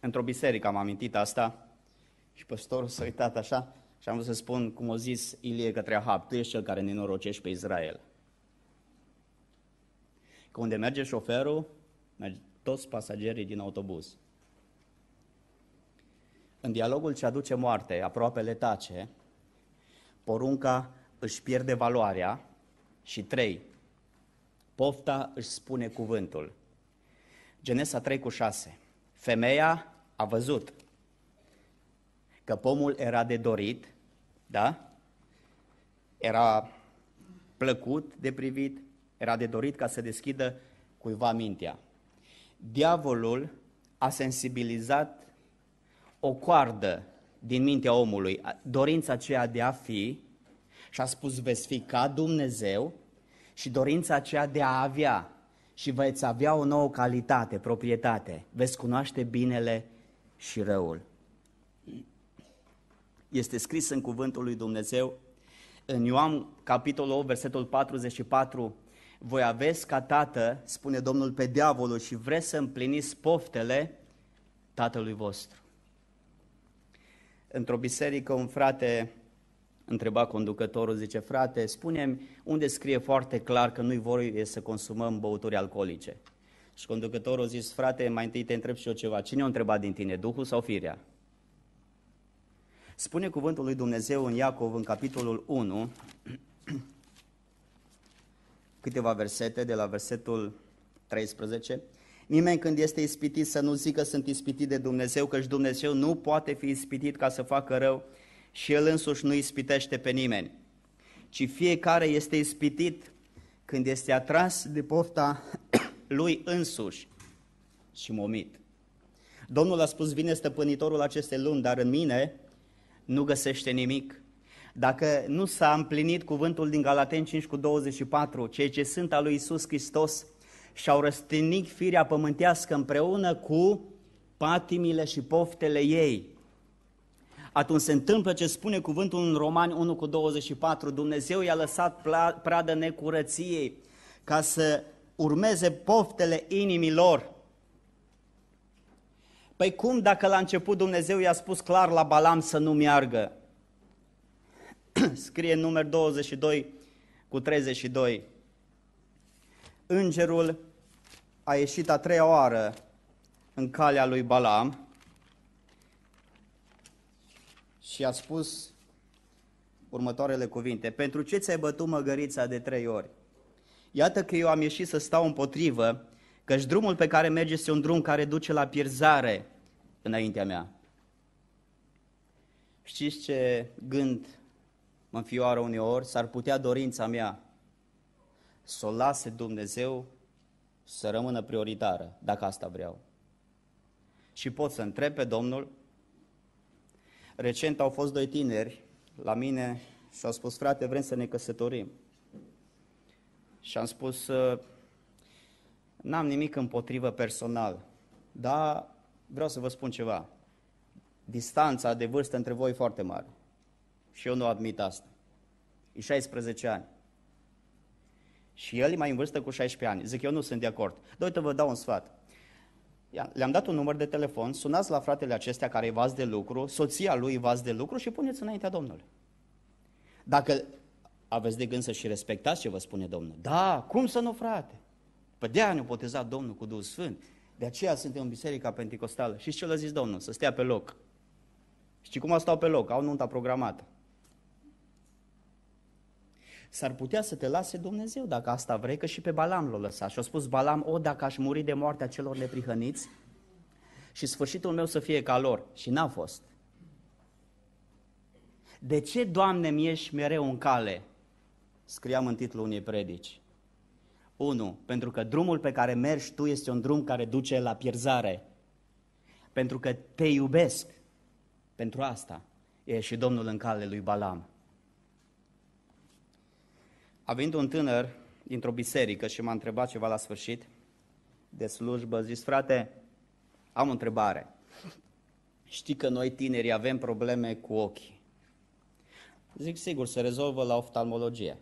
Într-o biserică am amintit asta și păstorul s-a uitat așa și am vrut să spun, cum o zis Ilie către Ahab, tu ești cel care nenorocești pe Israel. Că unde merge șoferul, merge toți pasagerii din autobuz. În dialogul ce aduce moarte, aproape le tace, porunca își pierde valoarea și trei, pofta își spune cuvântul. Genesa 3 cu 6. Femeia a văzut că pomul era de dorit, da? Era plăcut de privit, era de dorit ca să deschidă cuiva mintea. Diavolul a sensibilizat o coardă din mintea omului, dorința aceea de a fi, și a spus veți fi ca Dumnezeu, și dorința aceea de a avea, și veți avea o nouă calitate, proprietate, veți cunoaște binele și răul. Este scris în cuvântul lui Dumnezeu, în Ioan, capitolul 8, versetul 44, voi aveți ca tată, spune Domnul pe diavolul, și vreți să împliniți poftele tatălui vostru într-o biserică, un frate întreba conducătorul, zice, frate, spunem unde scrie foarte clar că nu-i voie să consumăm băuturi alcoolice. Și conducătorul a zis, frate, mai întâi te întreb și eu ceva. Cine a întrebat din tine, Duhul sau Firea? Spune cuvântul lui Dumnezeu în Iacov, în capitolul 1, câteva versete, de la versetul 13, Nimeni când este ispitit să nu zică sunt ispitit de Dumnezeu, căci Dumnezeu nu poate fi ispitit ca să facă rău și El însuși nu ispitește pe nimeni, ci fiecare este ispitit când este atras de pofta lui însuși și momit. Domnul a spus, vine stăpânitorul acestei luni, dar în mine nu găsește nimic. Dacă nu s-a împlinit cuvântul din Galaten 5 cu 24, cei ce sunt al lui Isus Hristos și-au răstignit firea pământească împreună cu patimile și poftele ei. Atunci se întâmplă ce spune cuvântul în Romani 1 cu 24, Dumnezeu i-a lăsat pradă necurăției ca să urmeze poftele inimilor. Păi cum dacă la început Dumnezeu i-a spus clar la Balam să nu meargă? Scrie numărul număr 22 cu 32 îngerul a ieșit a treia oară în calea lui Balaam și a spus următoarele cuvinte. Pentru ce ți-ai bătut măgărița de trei ori? Iată că eu am ieșit să stau împotrivă, căci drumul pe care merge este un drum care duce la pierzare înaintea mea. Știți ce gând mă înfioară uneori? S-ar putea dorința mea să o lase Dumnezeu să rămână prioritară, dacă asta vreau. Și pot să întreb pe Domnul. Recent au fost doi tineri la mine și au spus, frate, vrem să ne căsătorim. Și am spus, n-am nimic împotrivă personal, dar vreau să vă spun ceva. Distanța de vârstă între voi e foarte mare. Și eu nu admit asta. E 16 ani. Și el e mai în vârstă cu 16 ani. Zic, eu nu sunt de acord. Dar uite, vă dau un sfat. Le-am dat un număr de telefon, sunați la fratele acestea care e vas de lucru, soția lui e vas de lucru și puneți înaintea Domnului. Dacă aveți de gând să și respectați ce vă spune Domnul. Da, cum să nu, frate? Pe păi de ne-a botezat Domnul cu Duhul Sfânt. De aceea suntem în Biserica Pentecostală. Și ce l a zis Domnul? Să stea pe loc. Și cum a stau pe loc? Au nunta programată s-ar putea să te lase Dumnezeu dacă asta vrei, că și pe Balam l-a lăsat. Și a spus Balam, o, dacă aș muri de moartea celor neprihăniți și sfârșitul meu să fie ca lor. Și n-a fost. De ce, Doamne, mi-ești mereu în cale? Scriam în titlul unei predici. 1. Pentru că drumul pe care mergi tu este un drum care duce la pierzare. Pentru că te iubesc. Pentru asta e și Domnul în cale lui Balam. A venit un tânăr dintr-o biserică și m-a întrebat ceva la sfârșit de slujbă. Zis, frate, am o întrebare. Știi că noi tineri avem probleme cu ochii. Zic, sigur, se rezolvă la oftalmologie.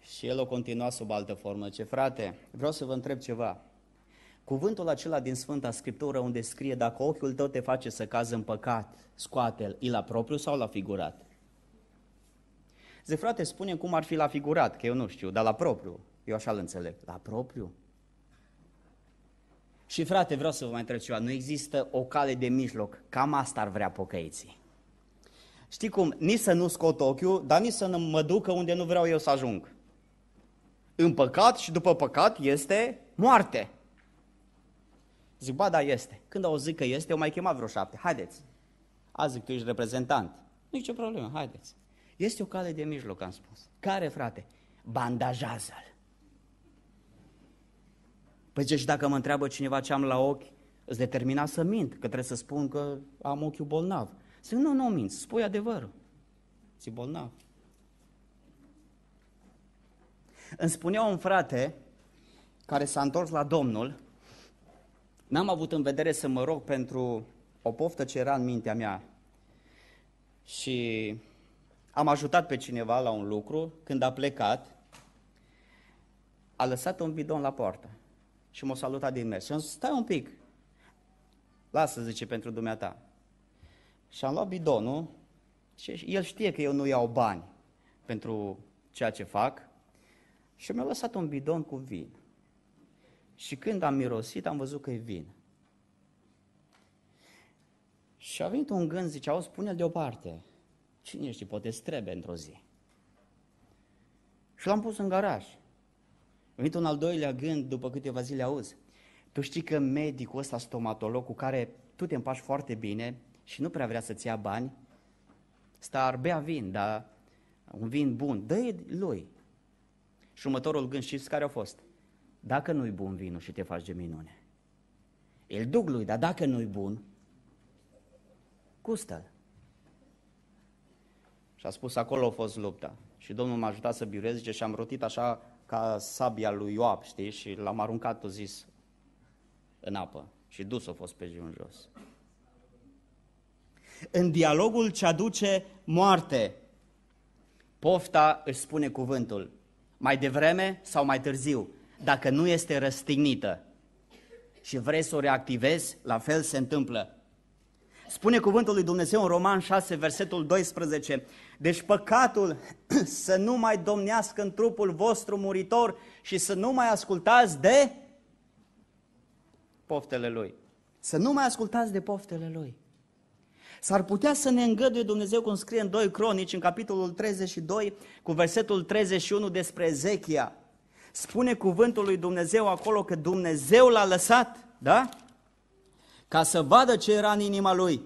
Și el o continua sub altă formă. Ce frate, vreau să vă întreb ceva. Cuvântul acela din Sfânta Scriptură unde scrie dacă ochiul tău te face să cazi în păcat, scoate-l, la propriu sau la figurat? Zic, frate, spune cum ar fi la figurat, că eu nu știu, dar la propriu. Eu așa îl înțeleg. La propriu? Și frate, vreau să vă mai întreb ceva, nu există o cale de mijloc, cam asta ar vrea pocăiții. Știi cum, nici să nu scot ochiul, dar nici să nu mă ducă unde nu vreau eu să ajung. În păcat și după păcat este moarte. Zic, ba, da, este. Când au zis că este, eu mai chemat vreo șapte. Haideți. Azi zic, tu ești reprezentant. Nici o problemă, haideți. Este o cale de mijloc, am spus. Care, frate? Bandajează-l. Păi zice, și dacă mă întreabă cineva ce am la ochi, îți determina să mint, că trebuie să spun că am ochiul bolnav. Să nu, nu mint, spui adevărul. Ți bolnav. Îmi spunea un frate care s-a întors la Domnul, n-am avut în vedere să mă rog pentru o poftă ce era în mintea mea. Și am ajutat pe cineva la un lucru, când a plecat, a lăsat un bidon la poartă și m-a salutat din mers. Și am zis, stai un pic, lasă, zice, pentru dumneata. Și am luat bidonul și el știe că eu nu iau bani pentru ceea ce fac și mi-a lăsat un bidon cu vin. Și când am mirosit, am văzut că e vin. Și a venit un gând, zice, auzi, spune-l deoparte. Cine știe, poate strebe într-o zi. Și l-am pus în garaj. A venit un al doilea gând după câteva zile, auzi, tu știi că medicul ăsta stomatolog cu care tu te împaci foarte bine și nu prea vrea să-ți ia bani, sta arbea vin, dar un vin bun, dă lui. Și următorul gând știți care a fost? Dacă nu-i bun vinul și te faci de minune. Îl duc lui, dar dacă nu-i bun, gustă-l. Și a spus, acolo a fost lupta. Și Domnul m-a ajutat să biruiesc, zice, și am rotit așa ca sabia lui Ioab, știi? Și l-am aruncat, o zis, în apă. Și dus a fost pe jiun jos. În dialogul ce aduce moarte, pofta își spune cuvântul, mai devreme sau mai târziu, dacă nu este răstignită și vrei să o reactivezi, la fel se întâmplă. Spune cuvântul lui Dumnezeu în Roman 6, versetul 12. Deci păcatul să nu mai domnească în trupul vostru muritor și să nu mai ascultați de poftele lui. Să nu mai ascultați de poftele lui. S-ar putea să ne îngăduie Dumnezeu, cum scrie în 2 Cronici, în capitolul 32, cu versetul 31 despre Ezechia. Spune cuvântul lui Dumnezeu acolo că Dumnezeu l-a lăsat, da? ca să vadă ce era în inima lui.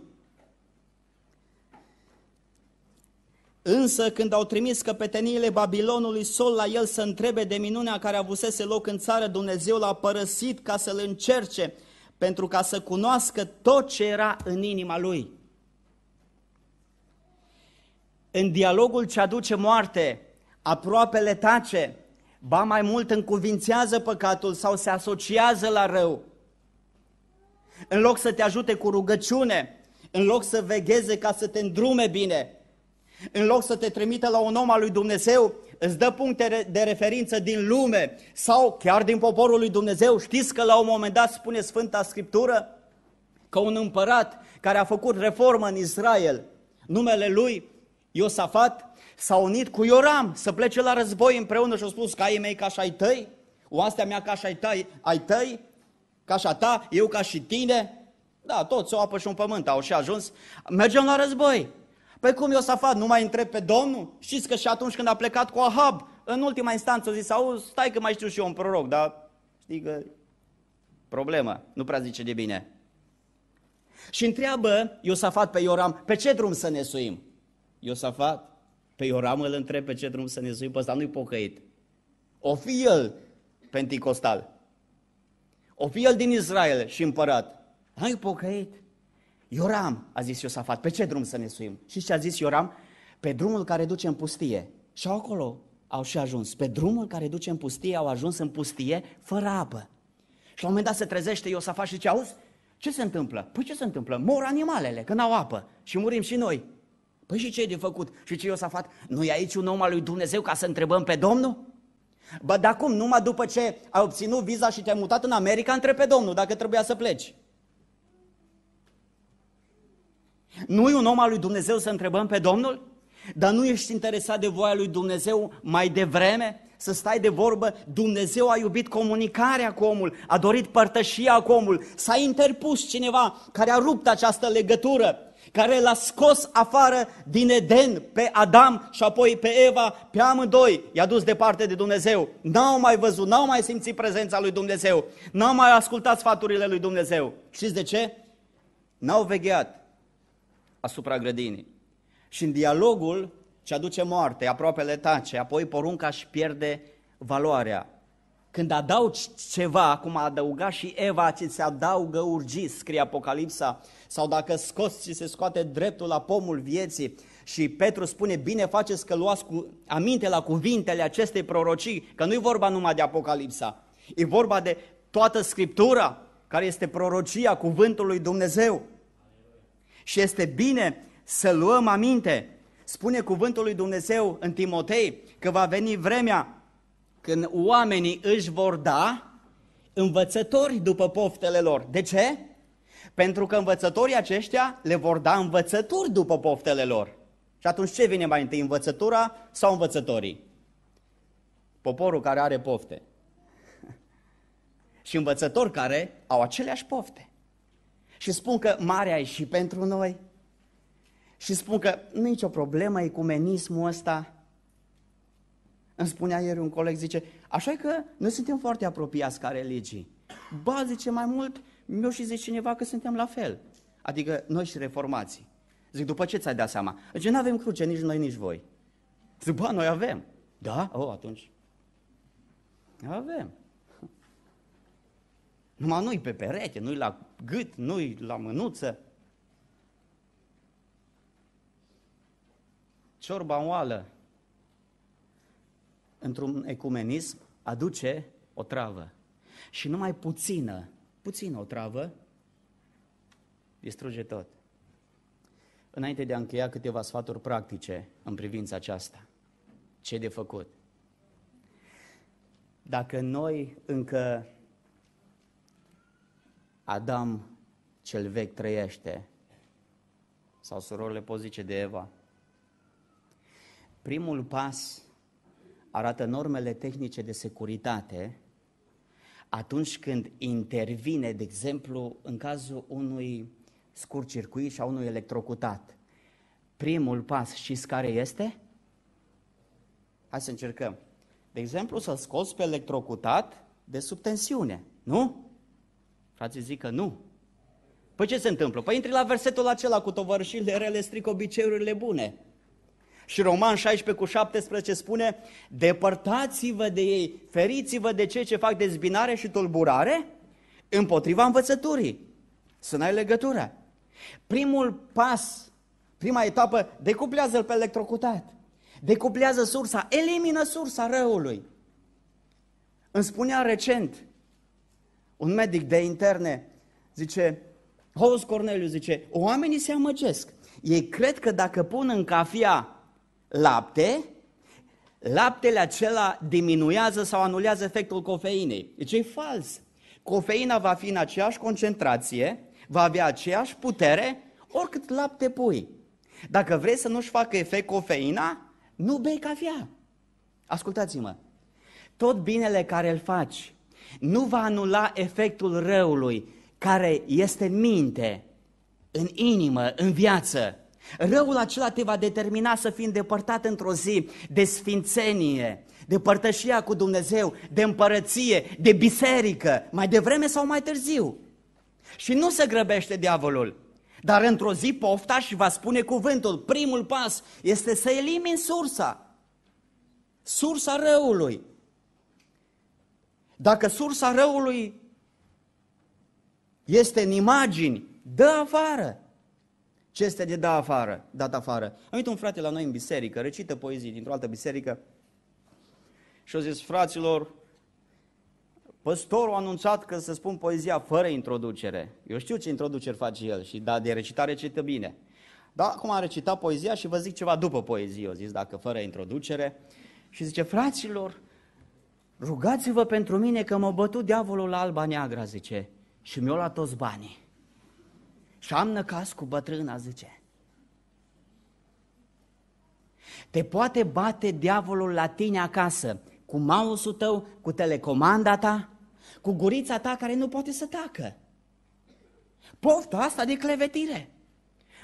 Însă când au trimis căpeteniile Babilonului Sol la el să întrebe de minunea care avusese loc în țară, Dumnezeu l-a părăsit ca să-l încerce, pentru ca să cunoască tot ce era în inima lui. În dialogul ce aduce moarte, aproapele tace, ba mai mult încuvințează păcatul sau se asociază la rău în loc să te ajute cu rugăciune, în loc să vegheze ca să te îndrume bine, în loc să te trimită la un om al lui Dumnezeu, îți dă puncte de referință din lume sau chiar din poporul lui Dumnezeu. Știți că la un moment dat spune Sfânta Scriptură că un împărat care a făcut reformă în Israel, numele lui Iosafat, s-a unit cu Ioram să plece la război împreună și a spus că ai mei ca și ai tăi, astea mea ca și ai tăi, ai tăi, ca și a ta, eu ca și tine. Da, toți o apă și un pământ au și ajuns. Mergem la război. Păi cum eu fac? nu mai întreb pe Domnul? Știți că și atunci când a plecat cu Ahab, în ultima instanță a zis, auzi, stai că mai știu și eu un proroc, dar știi că problemă, nu prea zice de bine. Și întreabă Iosafat pe Ioram, pe ce drum să ne suim? Iosafat pe Ioram îl întreb pe ce drum să ne suim, pe ăsta nu-i pocăit. O fi el penticostal el din Israel și împărat. Ai pocăit? Ioram, a zis Iosafat, pe ce drum să ne suim? Și ce a zis Ioram? Pe drumul care duce în pustie. Și acolo au și ajuns. Pe drumul care duce în pustie au ajuns în pustie fără apă. Și la un moment dat se trezește Iosafat și ce auzi? Ce se întâmplă? Păi ce se întâmplă? Mor animalele, că n-au apă și murim și noi. Păi și ce e de făcut? Și ce Iosafat? Nu e aici un om al lui Dumnezeu ca să întrebăm pe Domnul? Bă, dar cum? Numai după ce ai obținut viza și te-ai mutat în America, întreb pe Domnul dacă trebuia să pleci. Nu e un om al lui Dumnezeu să întrebăm pe Domnul? Dar nu ești interesat de voia lui Dumnezeu mai devreme? Să stai de vorbă, Dumnezeu a iubit comunicarea cu omul, a dorit părtășia cu omul, s-a interpus cineva care a rupt această legătură care l-a scos afară din Eden pe Adam și apoi pe Eva, pe amândoi, i-a dus departe de Dumnezeu. N-au mai văzut, n-au mai simțit prezența lui Dumnezeu, n-au mai ascultat sfaturile lui Dumnezeu. Știți de ce? N-au vegheat asupra grădinii. Și în dialogul ce aduce moarte, le tace, apoi porunca își pierde valoarea. Când adaugi ceva, cum a adăugat și Eva, ce se adaugă urgis, scrie Apocalipsa, sau dacă scoți, și se scoate dreptul la pomul vieții. Și Petru spune, bine faceți că luați cu aminte la cuvintele acestei prorocii, că nu-i vorba numai de Apocalipsa, e vorba de toată Scriptura, care este prorocia cuvântului Dumnezeu. Și este bine să luăm aminte. Spune cuvântul lui Dumnezeu în Timotei că va veni vremea când oamenii își vor da învățători după poftele lor. De ce? Pentru că învățătorii aceștia le vor da învățături după poftele lor. Și atunci ce vine mai întâi, învățătura sau învățătorii? Poporul care are pofte. și învățători care au aceleași pofte. Și spun că marea e și pentru noi. Și spun că nu e nicio problemă ecumenismul ăsta. Îmi spunea ieri un coleg, zice, așa că noi suntem foarte apropiați ca religii. Ba, zice, mai mult, mi-o și zice cineva că suntem la fel. Adică noi și reformații. Zic, după ce ți-ai dat seama? Zice, nu avem cruce, nici noi, nici voi. Zic, ba, noi avem. Da? O, oh, atunci. Avem. Numai nu-i pe perete, nu-i la gât, nu-i la mânuță. Ciorba oală, într-un ecumenism aduce o travă. Și numai puțină, puțină o travă, distruge tot. Înainte de a încheia câteva sfaturi practice în privința aceasta, ce de făcut? Dacă noi încă Adam cel vechi trăiește, sau surorile pot zice de Eva, primul pas arată normele tehnice de securitate atunci când intervine, de exemplu, în cazul unui scurt circuit și a unui electrocutat. Primul pas și care este? Hai să încercăm. De exemplu, să scoți pe electrocutat de sub tensiune, nu? Frații zic că nu. Păi ce se întâmplă? Păi intri la versetul acela cu tovărșile rele stric obiceiurile bune. Și Roman 16 cu 17 spune, depărtați-vă de ei, feriți-vă de cei ce fac dezbinare și tulburare împotriva învățăturii. Să n-ai legătură. Primul pas, prima etapă, decuplează-l pe electrocutat. Decuplează sursa, elimină sursa răului. Îmi spunea recent un medic de interne, zice, Hos Corneliu zice, oamenii se amăgesc. Ei cred că dacă pun în cafea lapte, laptele acela diminuează sau anulează efectul cofeinei. Deci e fals. Cofeina va fi în aceeași concentrație, va avea aceeași putere, oricât lapte pui. Dacă vrei să nu-și facă efect cofeina, nu bei cafea. Ascultați-mă, tot binele care îl faci nu va anula efectul răului care este în minte, în inimă, în viață. Răul acela te va determina să fii îndepărtat într-o zi de sfințenie, de părtășia cu Dumnezeu, de împărăție, de biserică, mai devreme sau mai târziu. Și nu se grăbește diavolul, dar într-o zi pofta și va spune cuvântul. Primul pas este să elimini sursa, sursa răului. Dacă sursa răului este în imagini, dă afară. Ce este de da afară, dat afară? Am venit un frate la noi în biserică, recită poezii dintr-o altă biserică și a zis, fraților, păstorul a anunțat că să spun poezia fără introducere. Eu știu ce introduceri face el și da, de recitare recită bine. Dar acum a recitat poezia și vă zic ceva după poezie, o zis, dacă fără introducere. Și zice, fraților, rugați-vă pentru mine că m-a bătut diavolul la alba neagră, zice, și mi-a luat toți banii. Și am năcas cu bătrâna, zice. Te poate bate diavolul la tine acasă, cu mouse tău, cu telecomanda ta, cu gurița ta care nu poate să tacă. Pofta asta de clevetire.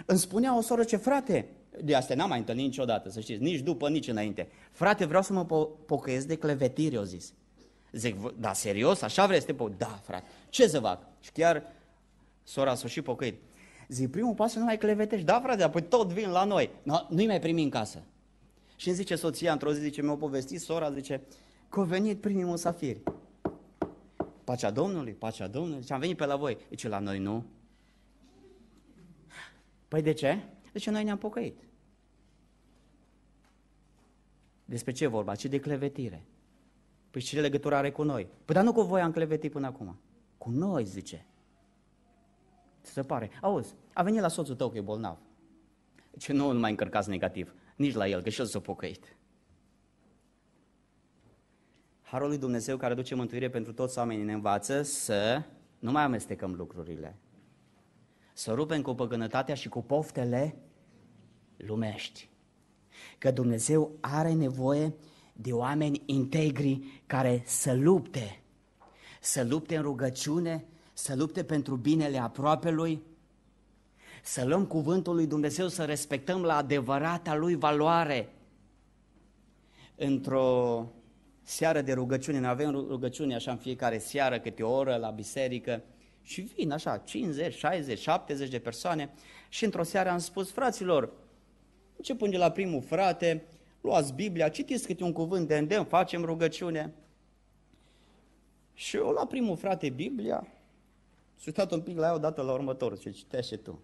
Îmi spunea o soră ce, frate, de asta n-am mai întâlnit niciodată, să știți, nici după, nici înainte. Frate, vreau să mă po- pocăiesc de clevetire, o zis. Zic, da, serios, așa vreți să te po-? Da, frate, ce să fac? Și chiar sora s-a și pocăit. Zic, primul pas nu mai clevetești. Da, frate, apoi tot vin la noi. No, nu-i mai primi în casă. Și îmi zice soția, într-o zi, zice, mi-o povestit, sora, zice, că au venit primii musafiri. Pacea Domnului, pacea Domnului. Zice, am venit pe la voi. Zice, la noi nu. Păi de ce? Zice, noi ne-am pocăit. Despre ce vorba? Ce de clevetire. Păi ce legătură are cu noi? Păi dar nu cu voi am clevetit până acum. Cu noi, zice. Ți se pare, auzi, a venit la soțul tău că e bolnav. Ce nu îl mai încărcați negativ, nici la el, că și el s-a pocăit. Harul lui Dumnezeu care duce mântuire pentru toți oamenii ne învață să nu mai amestecăm lucrurile. Să rupem cu păcănătatea și cu poftele lumești. Că Dumnezeu are nevoie de oameni integri care să lupte. Să lupte în rugăciune, să lupte pentru binele aproapelui, să luăm cuvântul lui Dumnezeu, să respectăm la adevărata lui valoare. Într-o seară de rugăciune, ne avem rugăciune așa în fiecare seară, câte o oră la biserică, și vin așa 50, 60, 70 de persoane și într-o seară am spus, fraților, începând de la primul frate, luați Biblia, citiți câte un cuvânt de îndemn, facem rugăciune. Și eu la primul frate Biblia S-a uitat un pic la ea odată la următorul, ce citește tu.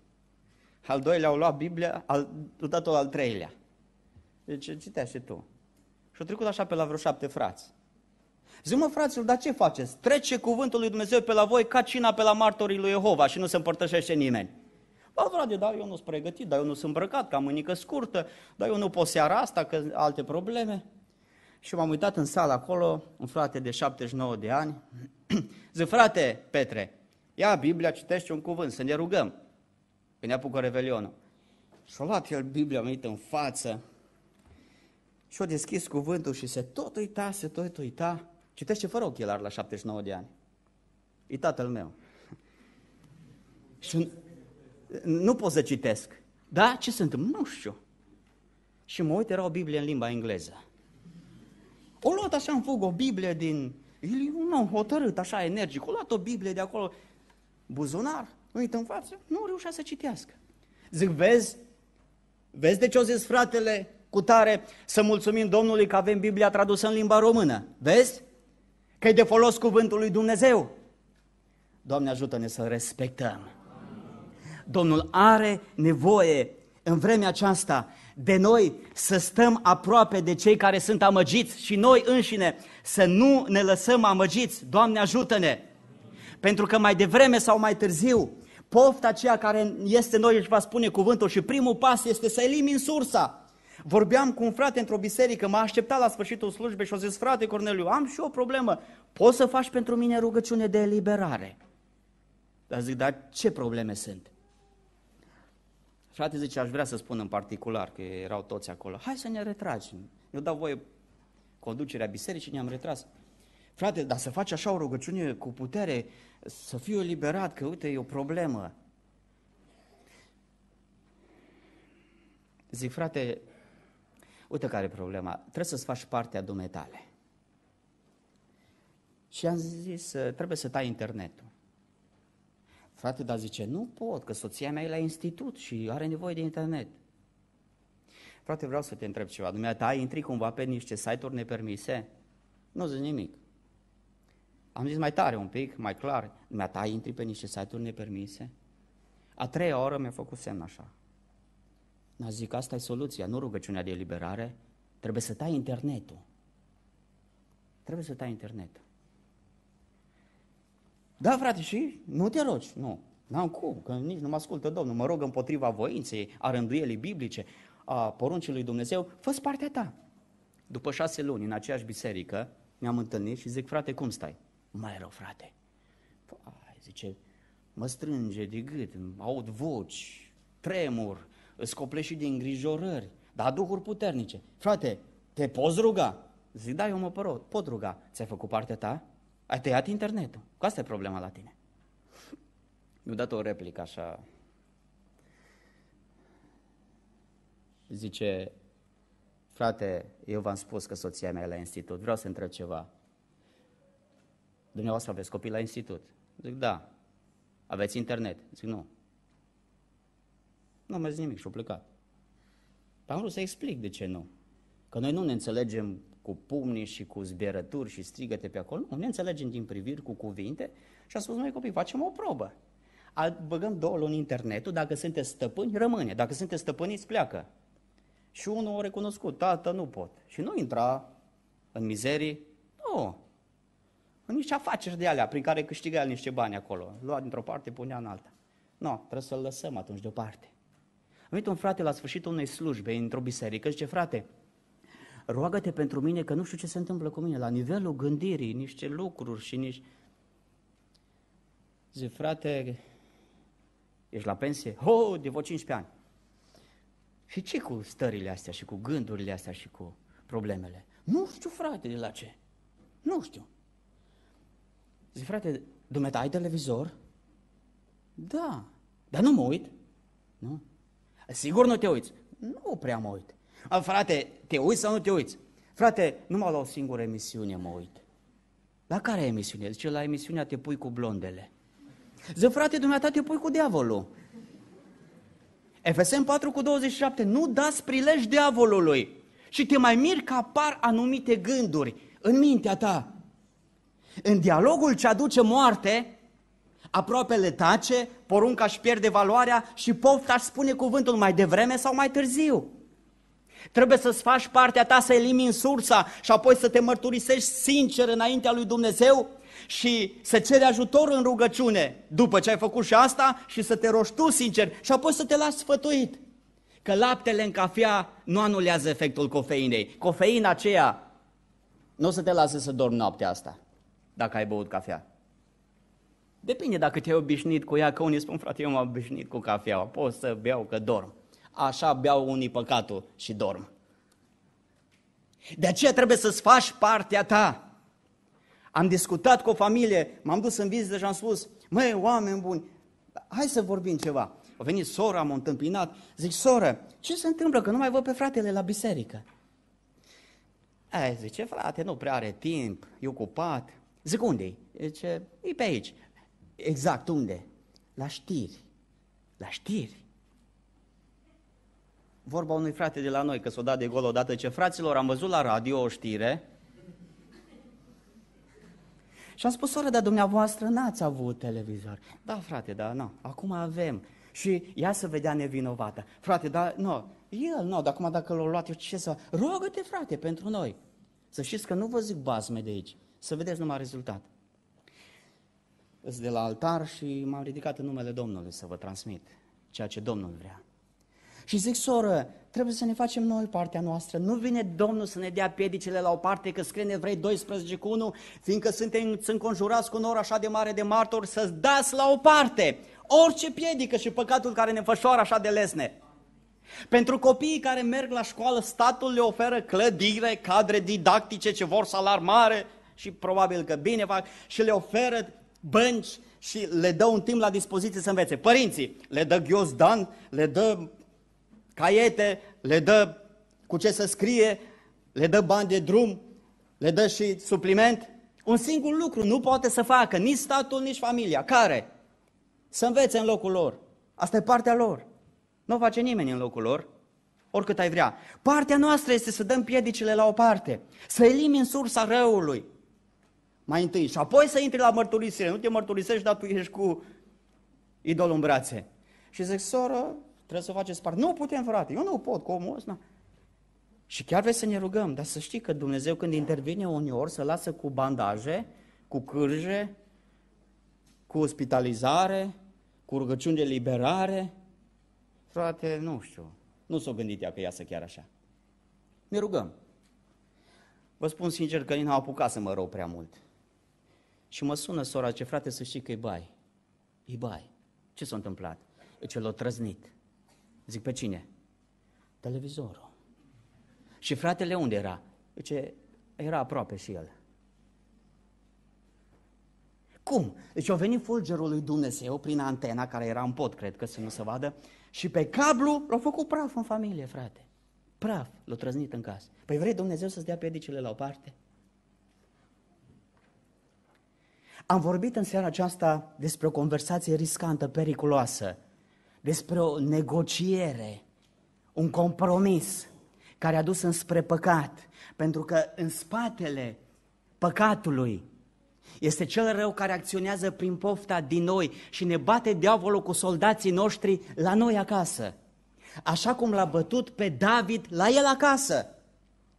Al doilea au luat Biblia, al, dat-o al treilea. Deci citește tu. Și-a trecut așa pe la vreo șapte frați. Zic, mă, fraților, dar ce faceți? Trece cuvântul lui Dumnezeu pe la voi ca cina pe la martorii lui Jehova și nu se împărtășește nimeni. Bă, frate, dar eu nu sunt pregătit, dar eu nu sunt îmbrăcat, ca mânică scurtă, dar eu nu pot seara asta, că alte probleme. Și m-am uitat în sală acolo, un frate de 79 de ani. Zic, frate, Petre, Ia Biblia, citește un cuvânt, să ne rugăm. Când ne apucă revelionul. Și-a luat el Biblia, a în față. Și-a deschis cuvântul și se tot uita, se tot uita. Citește fără ochelari la 79 de ani. E tatăl meu. Și nu pot să citesc. Da? Ce sunt? Nu știu. Și mă uit, era o Biblie în limba engleză. O luat așa în fug o Biblie din... El e un om hotărât, așa energic. O luat o Biblie de acolo buzunar, nu uită în față, nu reușea să citească. Zic, vezi, vezi de ce o zis fratele cu tare să mulțumim Domnului că avem Biblia tradusă în limba română. Vezi? Că e de folos cuvântul lui Dumnezeu. Doamne ajută-ne să respectăm. Domnul are nevoie în vremea aceasta de noi să stăm aproape de cei care sunt amăgiți și noi înșine să nu ne lăsăm amăgiți. Doamne ajută-ne! Pentru că mai devreme sau mai târziu, pofta aceea care este noi își va spune cuvântul și primul pas este să elimini sursa. Vorbeam cu un frate într-o biserică, m-a așteptat la sfârșitul slujbei și a zis, frate Corneliu, am și o problemă, poți să faci pentru mine rugăciune de eliberare? Dar zic, dar ce probleme sunt? Frate zice, aș vrea să spun în particular, că erau toți acolo, hai să ne retragem. Eu dau voie conducerea bisericii, ne-am retras. Frate, dar să faci așa o rugăciune cu putere, să fiu eliberat, că uite, e o problemă. Zic, frate, uite care e problema, trebuie să-ți faci partea dumnetale. Și am zis, trebuie să tai internetul. Frate, dar zice, nu pot, că soția mea e la institut și are nevoie de internet. Frate, vreau să te întreb ceva. Dumneata, ai intri cumva pe niște site-uri nepermise? Nu zic nimic. Am zis mai tare un pic, mai clar, mi-a ta intri pe niște site-uri nepermise. A treia oră mi-a făcut semn așa. mi a zic, asta e soluția, nu rugăciunea de eliberare, trebuie să tai internetul. Trebuie să tai internetul. Da, frate, și nu te rogi, nu. N-am cum, că nici nu mă ascultă Domnul. Mă rog împotriva voinței, a rânduielii biblice, a poruncii lui Dumnezeu, fă partea ta. După șase luni, în aceeași biserică, ne-am întâlnit și zic, frate, cum stai? mai rău, frate. Păi, zice, mă strânge de gât, aud voci, tremur, îți și din îngrijorări, dar duhuri puternice. Frate, te poți ruga? Zic, da, eu mă păr, pot ruga. Ți-ai făcut partea ta? Ai tăiat internetul. Cu asta e problema la tine. Mi-a dat o replică așa. Zice, frate, eu v-am spus că soția mea e la institut, vreau să întreb ceva dumneavoastră aveți copii la institut? Zic, da. Aveți internet? Zic, nu. Nu am mai zis nimic și-au plecat. Dar am vrut să explic de ce nu. Că noi nu ne înțelegem cu pumni și cu zbierături și strigăte pe acolo, nu ne înțelegem din priviri cu cuvinte și am spus noi copii, facem o probă. Băgăm două luni internetul, dacă sunteți stăpâni, rămâne, dacă sunteți stăpâniți, pleacă. Și unul a recunoscut, tată, nu pot. Și nu intra în mizerii, nu, în niște afaceri de alea, prin care câștiga el niște bani acolo. Lua dintr-o parte, punea în alta. Nu, no, trebuie să-l lăsăm atunci deoparte. A venit un frate la sfârșitul unei slujbe, într-o biserică, zice, frate, roagă-te pentru mine că nu știu ce se întâmplă cu mine, la nivelul gândirii, niște lucruri și nici... Zice, frate, ești la pensie? Oh, de vreo 15 ani. Și ce cu stările astea și cu gândurile astea și cu problemele? Nu știu, frate, de la ce. Nu știu. Zic, frate, dumneata, ai televizor? Da. Dar nu mă uit. Nu? Sigur nu te uiți? Nu prea mă uit. A, frate, te uiți sau nu te uiți? Frate, numai la o singură emisiune mă uit. La care emisiune? Zice, la emisiunea Te pui cu blondele. Zic, frate, dumneata, te pui cu diavolul. FSM 4 cu 27, nu dați prilej diavolului și te mai miri că apar anumite gânduri în mintea ta. În dialogul ce aduce moarte, le tace, porunca își pierde valoarea și pofta își spune cuvântul mai devreme sau mai târziu. Trebuie să-ți faci partea ta, să elimini sursa și apoi să te mărturisești sincer înaintea lui Dumnezeu și să ceri ajutor în rugăciune după ce ai făcut și asta și să te roști tu sincer și apoi să te lași sfătuit. Că laptele în cafea nu anulează efectul cofeinei. Cofeina aceea nu o să te lase să dormi noaptea asta dacă ai băut cafea. Depinde dacă te-ai obișnuit cu ea, că unii spun, frate, eu m-am obișnuit cu cafea. pot să beau că dorm. Așa beau unii păcatul și dorm. De aceea trebuie să-ți faci partea ta. Am discutat cu o familie, m-am dus în vizită și am spus, măi, oameni buni, hai să vorbim ceva. A venit sora, m-a întâmpinat, zic, soră, ce se întâmplă că nu mai văd pe fratele la biserică? Aia zice, frate, nu prea are timp, e ocupat. Zic, unde-i? Zice, e pe aici. Exact, unde? La știri. La știri. Vorba unui frate de la noi, că s-o dat de gol odată, ce fraților, am văzut la radio o știre și am spus, soră, dar dumneavoastră n-ați avut televizor. Da, frate, da, nu, acum avem. Și ea se vedea nevinovată. Frate, da, nu, el nu, dar acum dacă l-au luat, eu ce să... Rogă-te, frate, pentru noi. Să știți că nu vă zic bazme de aici. Să vedeți numai rezultat. Sunt de la altar și m-am ridicat în numele Domnului să vă transmit ceea ce Domnul vrea. Și zic, soră, trebuie să ne facem noi partea noastră. Nu vine Domnul să ne dea piedicele la o parte, că scrie nevrei 12 cu 1, fiindcă suntem înconjurați cu nor așa de mare de martori, să-ți dați la o parte orice piedică și păcatul care ne fășoară așa de lesne. Pentru copiii care merg la școală, statul le oferă clădire, cadre didactice ce vor salar mare, și probabil că bine fac și le oferă bănci și le dă un timp la dispoziție să învețe. Părinții le dă ghiozdan, le dă caiete, le dă cu ce să scrie, le dă bani de drum, le dă și supliment. Un singur lucru nu poate să facă nici statul, nici familia. Care? Să învețe în locul lor. Asta e partea lor. Nu o face nimeni în locul lor, oricât ai vrea. Partea noastră este să dăm piedicile la o parte, să elimin sursa răului, mai întâi și apoi să intri la mărturisire. Nu te mărturisești, dar tu ești cu idolul în brațe. Și zic, soră, trebuie să faceți parte. Nu putem, frate, eu nu pot cu omul ăsta. Și chiar vrei să ne rugăm, dar să știi că Dumnezeu când intervine uneori să lasă cu bandaje, cu cârje, cu ospitalizare, cu rugăciuni de liberare. Frate, nu știu, nu s-o gândit ea că iasă chiar așa. Ne rugăm. Vă spun sincer că nu au apucat să mă rog prea mult. Și mă sună sora, ce frate, să știi că e bai. E bai. Ce s-a întâmplat? Ce deci l-a trăznit. Zic, pe cine? Televizorul. Și fratele unde era? Zice, deci era aproape și el. Cum? Deci a venit fulgerul lui Dumnezeu prin antena, care era în pod, cred că să nu se vadă, și pe cablu l-au făcut praf în familie, frate. Praf, l-au trăznit în casă. Păi vrei Dumnezeu să-ți dea piedicile la o parte? Am vorbit în seara aceasta despre o conversație riscantă, periculoasă, despre o negociere, un compromis care a dus înspre păcat, pentru că în spatele păcatului este cel rău care acționează prin pofta din noi și ne bate diavolul cu soldații noștri la noi acasă. Așa cum l-a bătut pe David la el acasă.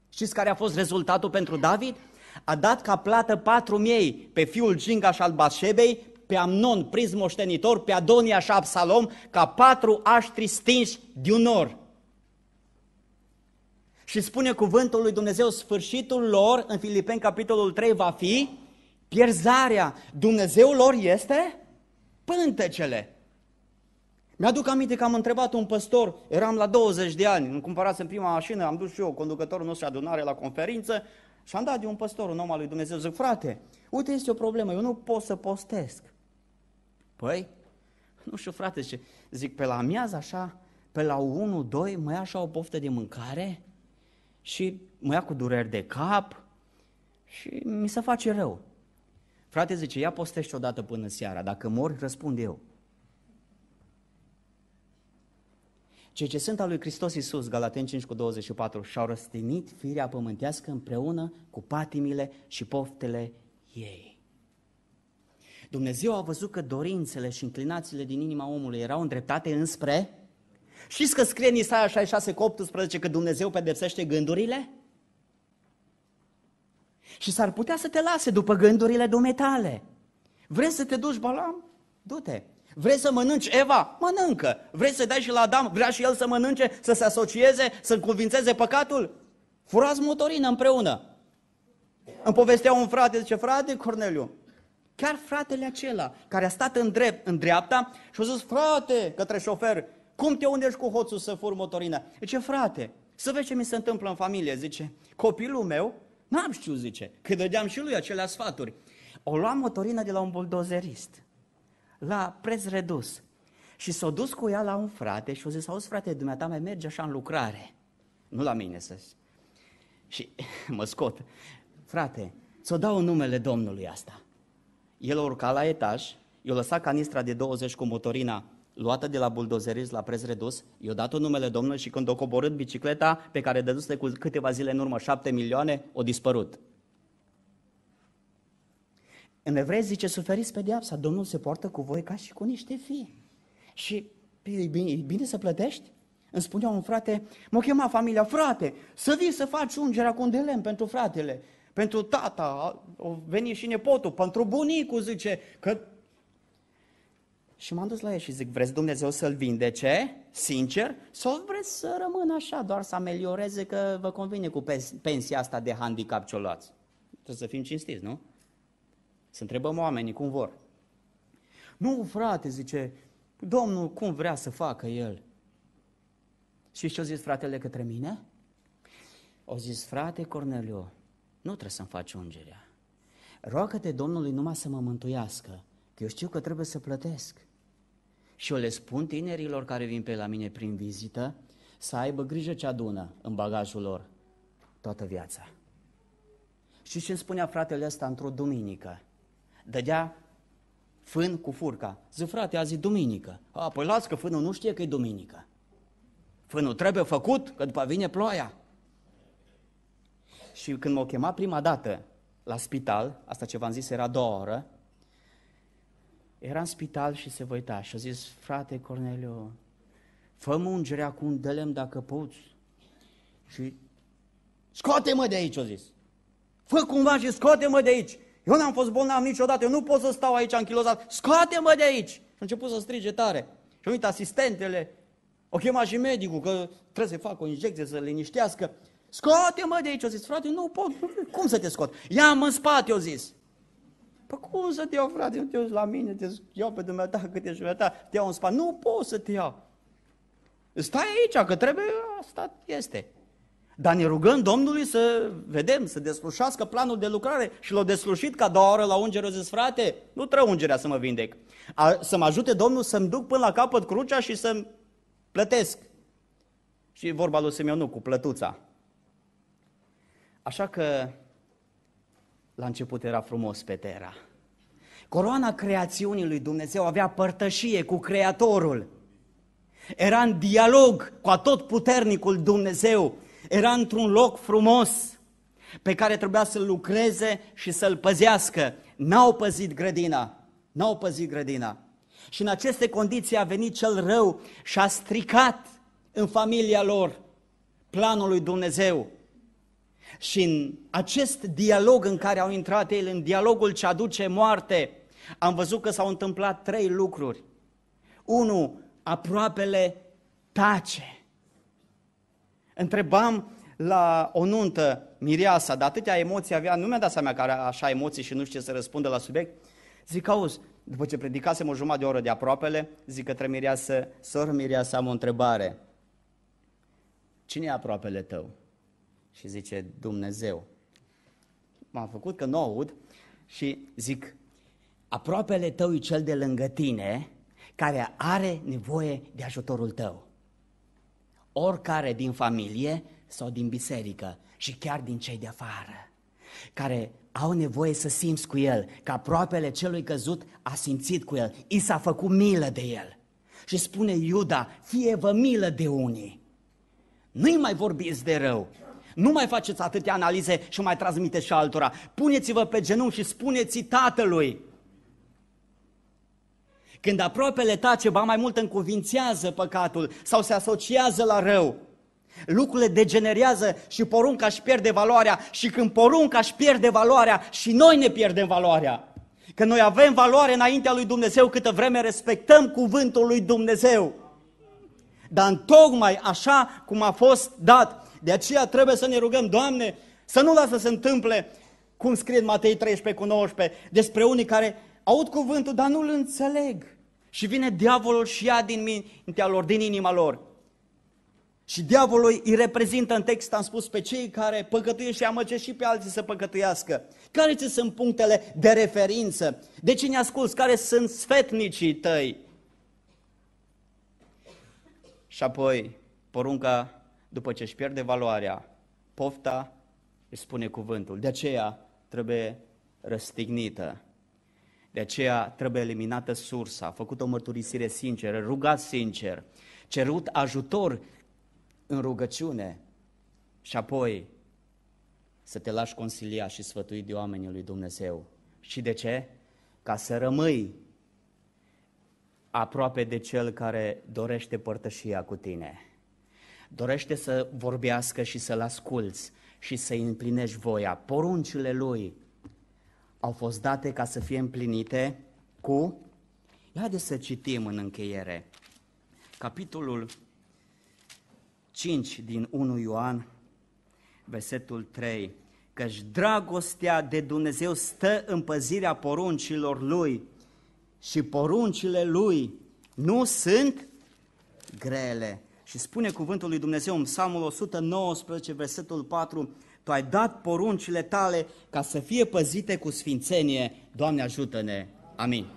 Știți care a fost rezultatul pentru David? a dat ca plată patru miei pe fiul Gingaș al Bașebei, pe Amnon, prins moștenitor, pe Adonia și Absalom, ca patru aștri stinși un or. Și spune cuvântul lui Dumnezeu, sfârșitul lor, în Filipeni capitolul 3, va fi pierzarea. Dumnezeul lor este pântecele. Mi-aduc aminte că am întrebat un păstor, eram la 20 de ani, îmi cumpărasem prima mașină, am dus și eu, conducătorul nostru adunare la conferință, și am dat de un păstor, un om al lui Dumnezeu, zic, frate, uite, este o problemă, eu nu pot să postesc. Păi, nu știu, frate, zice, zic, pe la amiază așa, pe la 1-2, mă ia așa o poftă de mâncare și mă ia cu dureri de cap și mi se face rău. Frate zice, ia postește odată până seara, dacă mori, răspund eu. Cei ce sunt al lui Hristos Iisus, Galateni 5 cu 24, și-au răstinit firea pământească împreună cu patimile și poftele ei. Dumnezeu a văzut că dorințele și inclinațiile din inima omului erau îndreptate înspre... Știți că scrie în Isaia 66 cu 18 că Dumnezeu pedepsește gândurile? Și s-ar putea să te lase după gândurile dumetale. Vrei să te duci, Balam? Du-te. Vrei să mănânci Eva? Mănâncă. Vrei să dai și la Adam? Vrea și el să mănânce, să se asocieze, să convințeze păcatul? Furați motorină împreună. Îmi povestea un frate, zice, frate Corneliu, chiar fratele acela care a stat în, drept, în dreapta și a zis, frate, către șofer, cum te unești cu hoțul să fur motorină? Zice, frate, să vezi ce mi se întâmplă în familie, zice, copilul meu, n-am știut, zice, că dădeam și lui acelea sfaturi. O luam motorină de la un buldozerist la preț redus. Și s-a dus cu ea la un frate și a zis, auzi frate, dumneata mai merge așa în lucrare. Nu la mine să Și mă scot. Frate, ți-o dau numele Domnului asta. El a urcat la etaj, i-a lăsat canistra de 20 cu motorina luată de la buldozerist la preț redus, i-a dat numele Domnului și când a coborât bicicleta pe care dăduse cu câteva zile în urmă 7 milioane, o dispărut. În evrei zice, suferiți diapsa, Domnul se poartă cu voi ca și cu niște fii. Și e bine, e bine să plătești? Îmi spunea un frate, mă chema familia, frate, să vii să faci ungerea cu un de lemn pentru fratele, pentru tata, o veni și nepotul, pentru bunicul, zice, că... Și m-am dus la el și zic, vreți Dumnezeu să-l vindece, sincer, sau vreți să rămână așa, doar să amelioreze că vă convine cu pensia asta de handicap ce o luați? Trebuie să fim cinstiți, nu? Să întrebăm oamenii cum vor. Nu, frate, zice, Domnul cum vrea să facă El. Și ce-a zis fratele către mine? O zis, frate Corneliu, nu trebuie să-mi faci ungerea. Roagă-te Domnului numai să mă mântuiască, că eu știu că trebuie să plătesc. Și eu le spun tinerilor care vin pe la mine prin vizită să aibă grijă ce adună în bagajul lor toată viața. Și ce îmi spunea fratele ăsta într-o duminică? dădea fân cu furca. Zi, frate, azi e duminică. A, păi las că fânul nu știe că e duminică. Fânul trebuie făcut, că după vine ploaia. Și când m-au chemat prima dată la spital, asta ce v-am zis era a doua oră, era în spital și se văita și a zis, frate Corneliu, fă ungerea cu un delem dacă poți. Și scoate-mă de aici, a zis. Fă cumva și scoate-mă de aici. Eu n-am fost bolnav niciodată, eu nu pot să stau aici închilozat. scoate-mă de aici! Și a început să strige tare. Și uite, asistentele, o chema și medicul, că trebuie să facă o injecție, să liniștească. Scoate-mă de aici, o zis, frate, nu pot, cum să te scot? Ia-mă în spate, o zis. Păi cum să te iau, frate, nu te la mine, te iau pe dumneata câte jumătate, te iau în spate, nu pot să te iau. Stai aici, că trebuie, asta este. Dar ne rugăm Domnului să vedem, să deslușească planul de lucrare și l-a deslușit ca doua oră la unger, a zis, frate, nu trebuie ungerea să mă vindec, A, să mă ajute Domnul să-mi duc până la capăt crucea și să-mi plătesc. Și vorba lui Simeonu cu plătuța. Așa că la început era frumos pe tera. Coroana creațiunii lui Dumnezeu avea părtășie cu Creatorul. Era în dialog cu atot puternicul Dumnezeu era într-un loc frumos pe care trebuia să-l lucreze și să-l păzească. N-au păzit grădina, n-au păzit grădina. Și în aceste condiții a venit cel rău și a stricat în familia lor planul lui Dumnezeu. Și în acest dialog în care au intrat ei, în dialogul ce aduce moarte, am văzut că s-au întâmplat trei lucruri. Unu, aproapele tace. Întrebam la o nuntă mireasa, de atâtea emoții avea, nu mi-a dat seama că are așa emoții și nu știu să răspundă la subiect. Zic, auzi, după ce predicasem o jumătate de oră de aproapele, zic către mireasă, soră mireasa, am o întrebare. Cine e aproapele tău? Și zice, Dumnezeu. m a făcut că nu aud și zic, aproapele tău e cel de lângă tine care are nevoie de ajutorul tău oricare din familie sau din biserică și chiar din cei de afară, care au nevoie să simți cu el, că aproapele celui căzut a simțit cu el, i s-a făcut milă de el. Și spune Iuda, fie vă milă de unii. Nu-i mai vorbiți de rău, nu mai faceți atâtea analize și mai transmiteți și altora. Puneți-vă pe genunchi și spuneți tatălui, când aproapele ta ceva mai mult încuvințează păcatul sau se asociază la rău, lucrurile degenerează și porunca își pierde valoarea și când porunca își pierde valoarea și noi ne pierdem valoarea. Că noi avem valoare înaintea lui Dumnezeu câtă vreme respectăm cuvântul lui Dumnezeu. Dar tocmai așa cum a fost dat. De aceea trebuie să ne rugăm, Doamne, să nu lasă să se întâmple cum scrie în Matei 13 cu 19, despre unii care aud cuvântul, dar nu-l înțeleg. Și vine diavolul și ia din mintea lor, din inima lor. Și diavolul îi reprezintă în text, am spus, pe cei care păcătuiesc și amăce și pe alții să păcătuiască. Care ce sunt punctele de referință? De cine asculți? Care sunt sfetnicii tăi? Și apoi, porunca, după ce își pierde valoarea, pofta, îi spune cuvântul. De aceea trebuie răstignită. De aceea trebuie eliminată sursa, făcut o mărturisire sinceră, rugat sincer, cerut ajutor în rugăciune și apoi să te lași consilia și sfătuit de oamenii lui Dumnezeu. Și de ce? Ca să rămâi aproape de cel care dorește părtășia cu tine. Dorește să vorbească și să-l asculți și să împlinești voia, poruncile lui, au fost date ca să fie împlinite cu... Haideți să citim în încheiere. Capitolul 5 din 1 Ioan, versetul 3. Căci dragostea de Dumnezeu stă în păzirea poruncilor Lui și poruncile Lui nu sunt grele. Și spune cuvântul lui Dumnezeu în Psalmul 119, versetul 4, tu ai dat poruncile tale ca să fie păzite cu sfințenie. Doamne ajută-ne! Amin.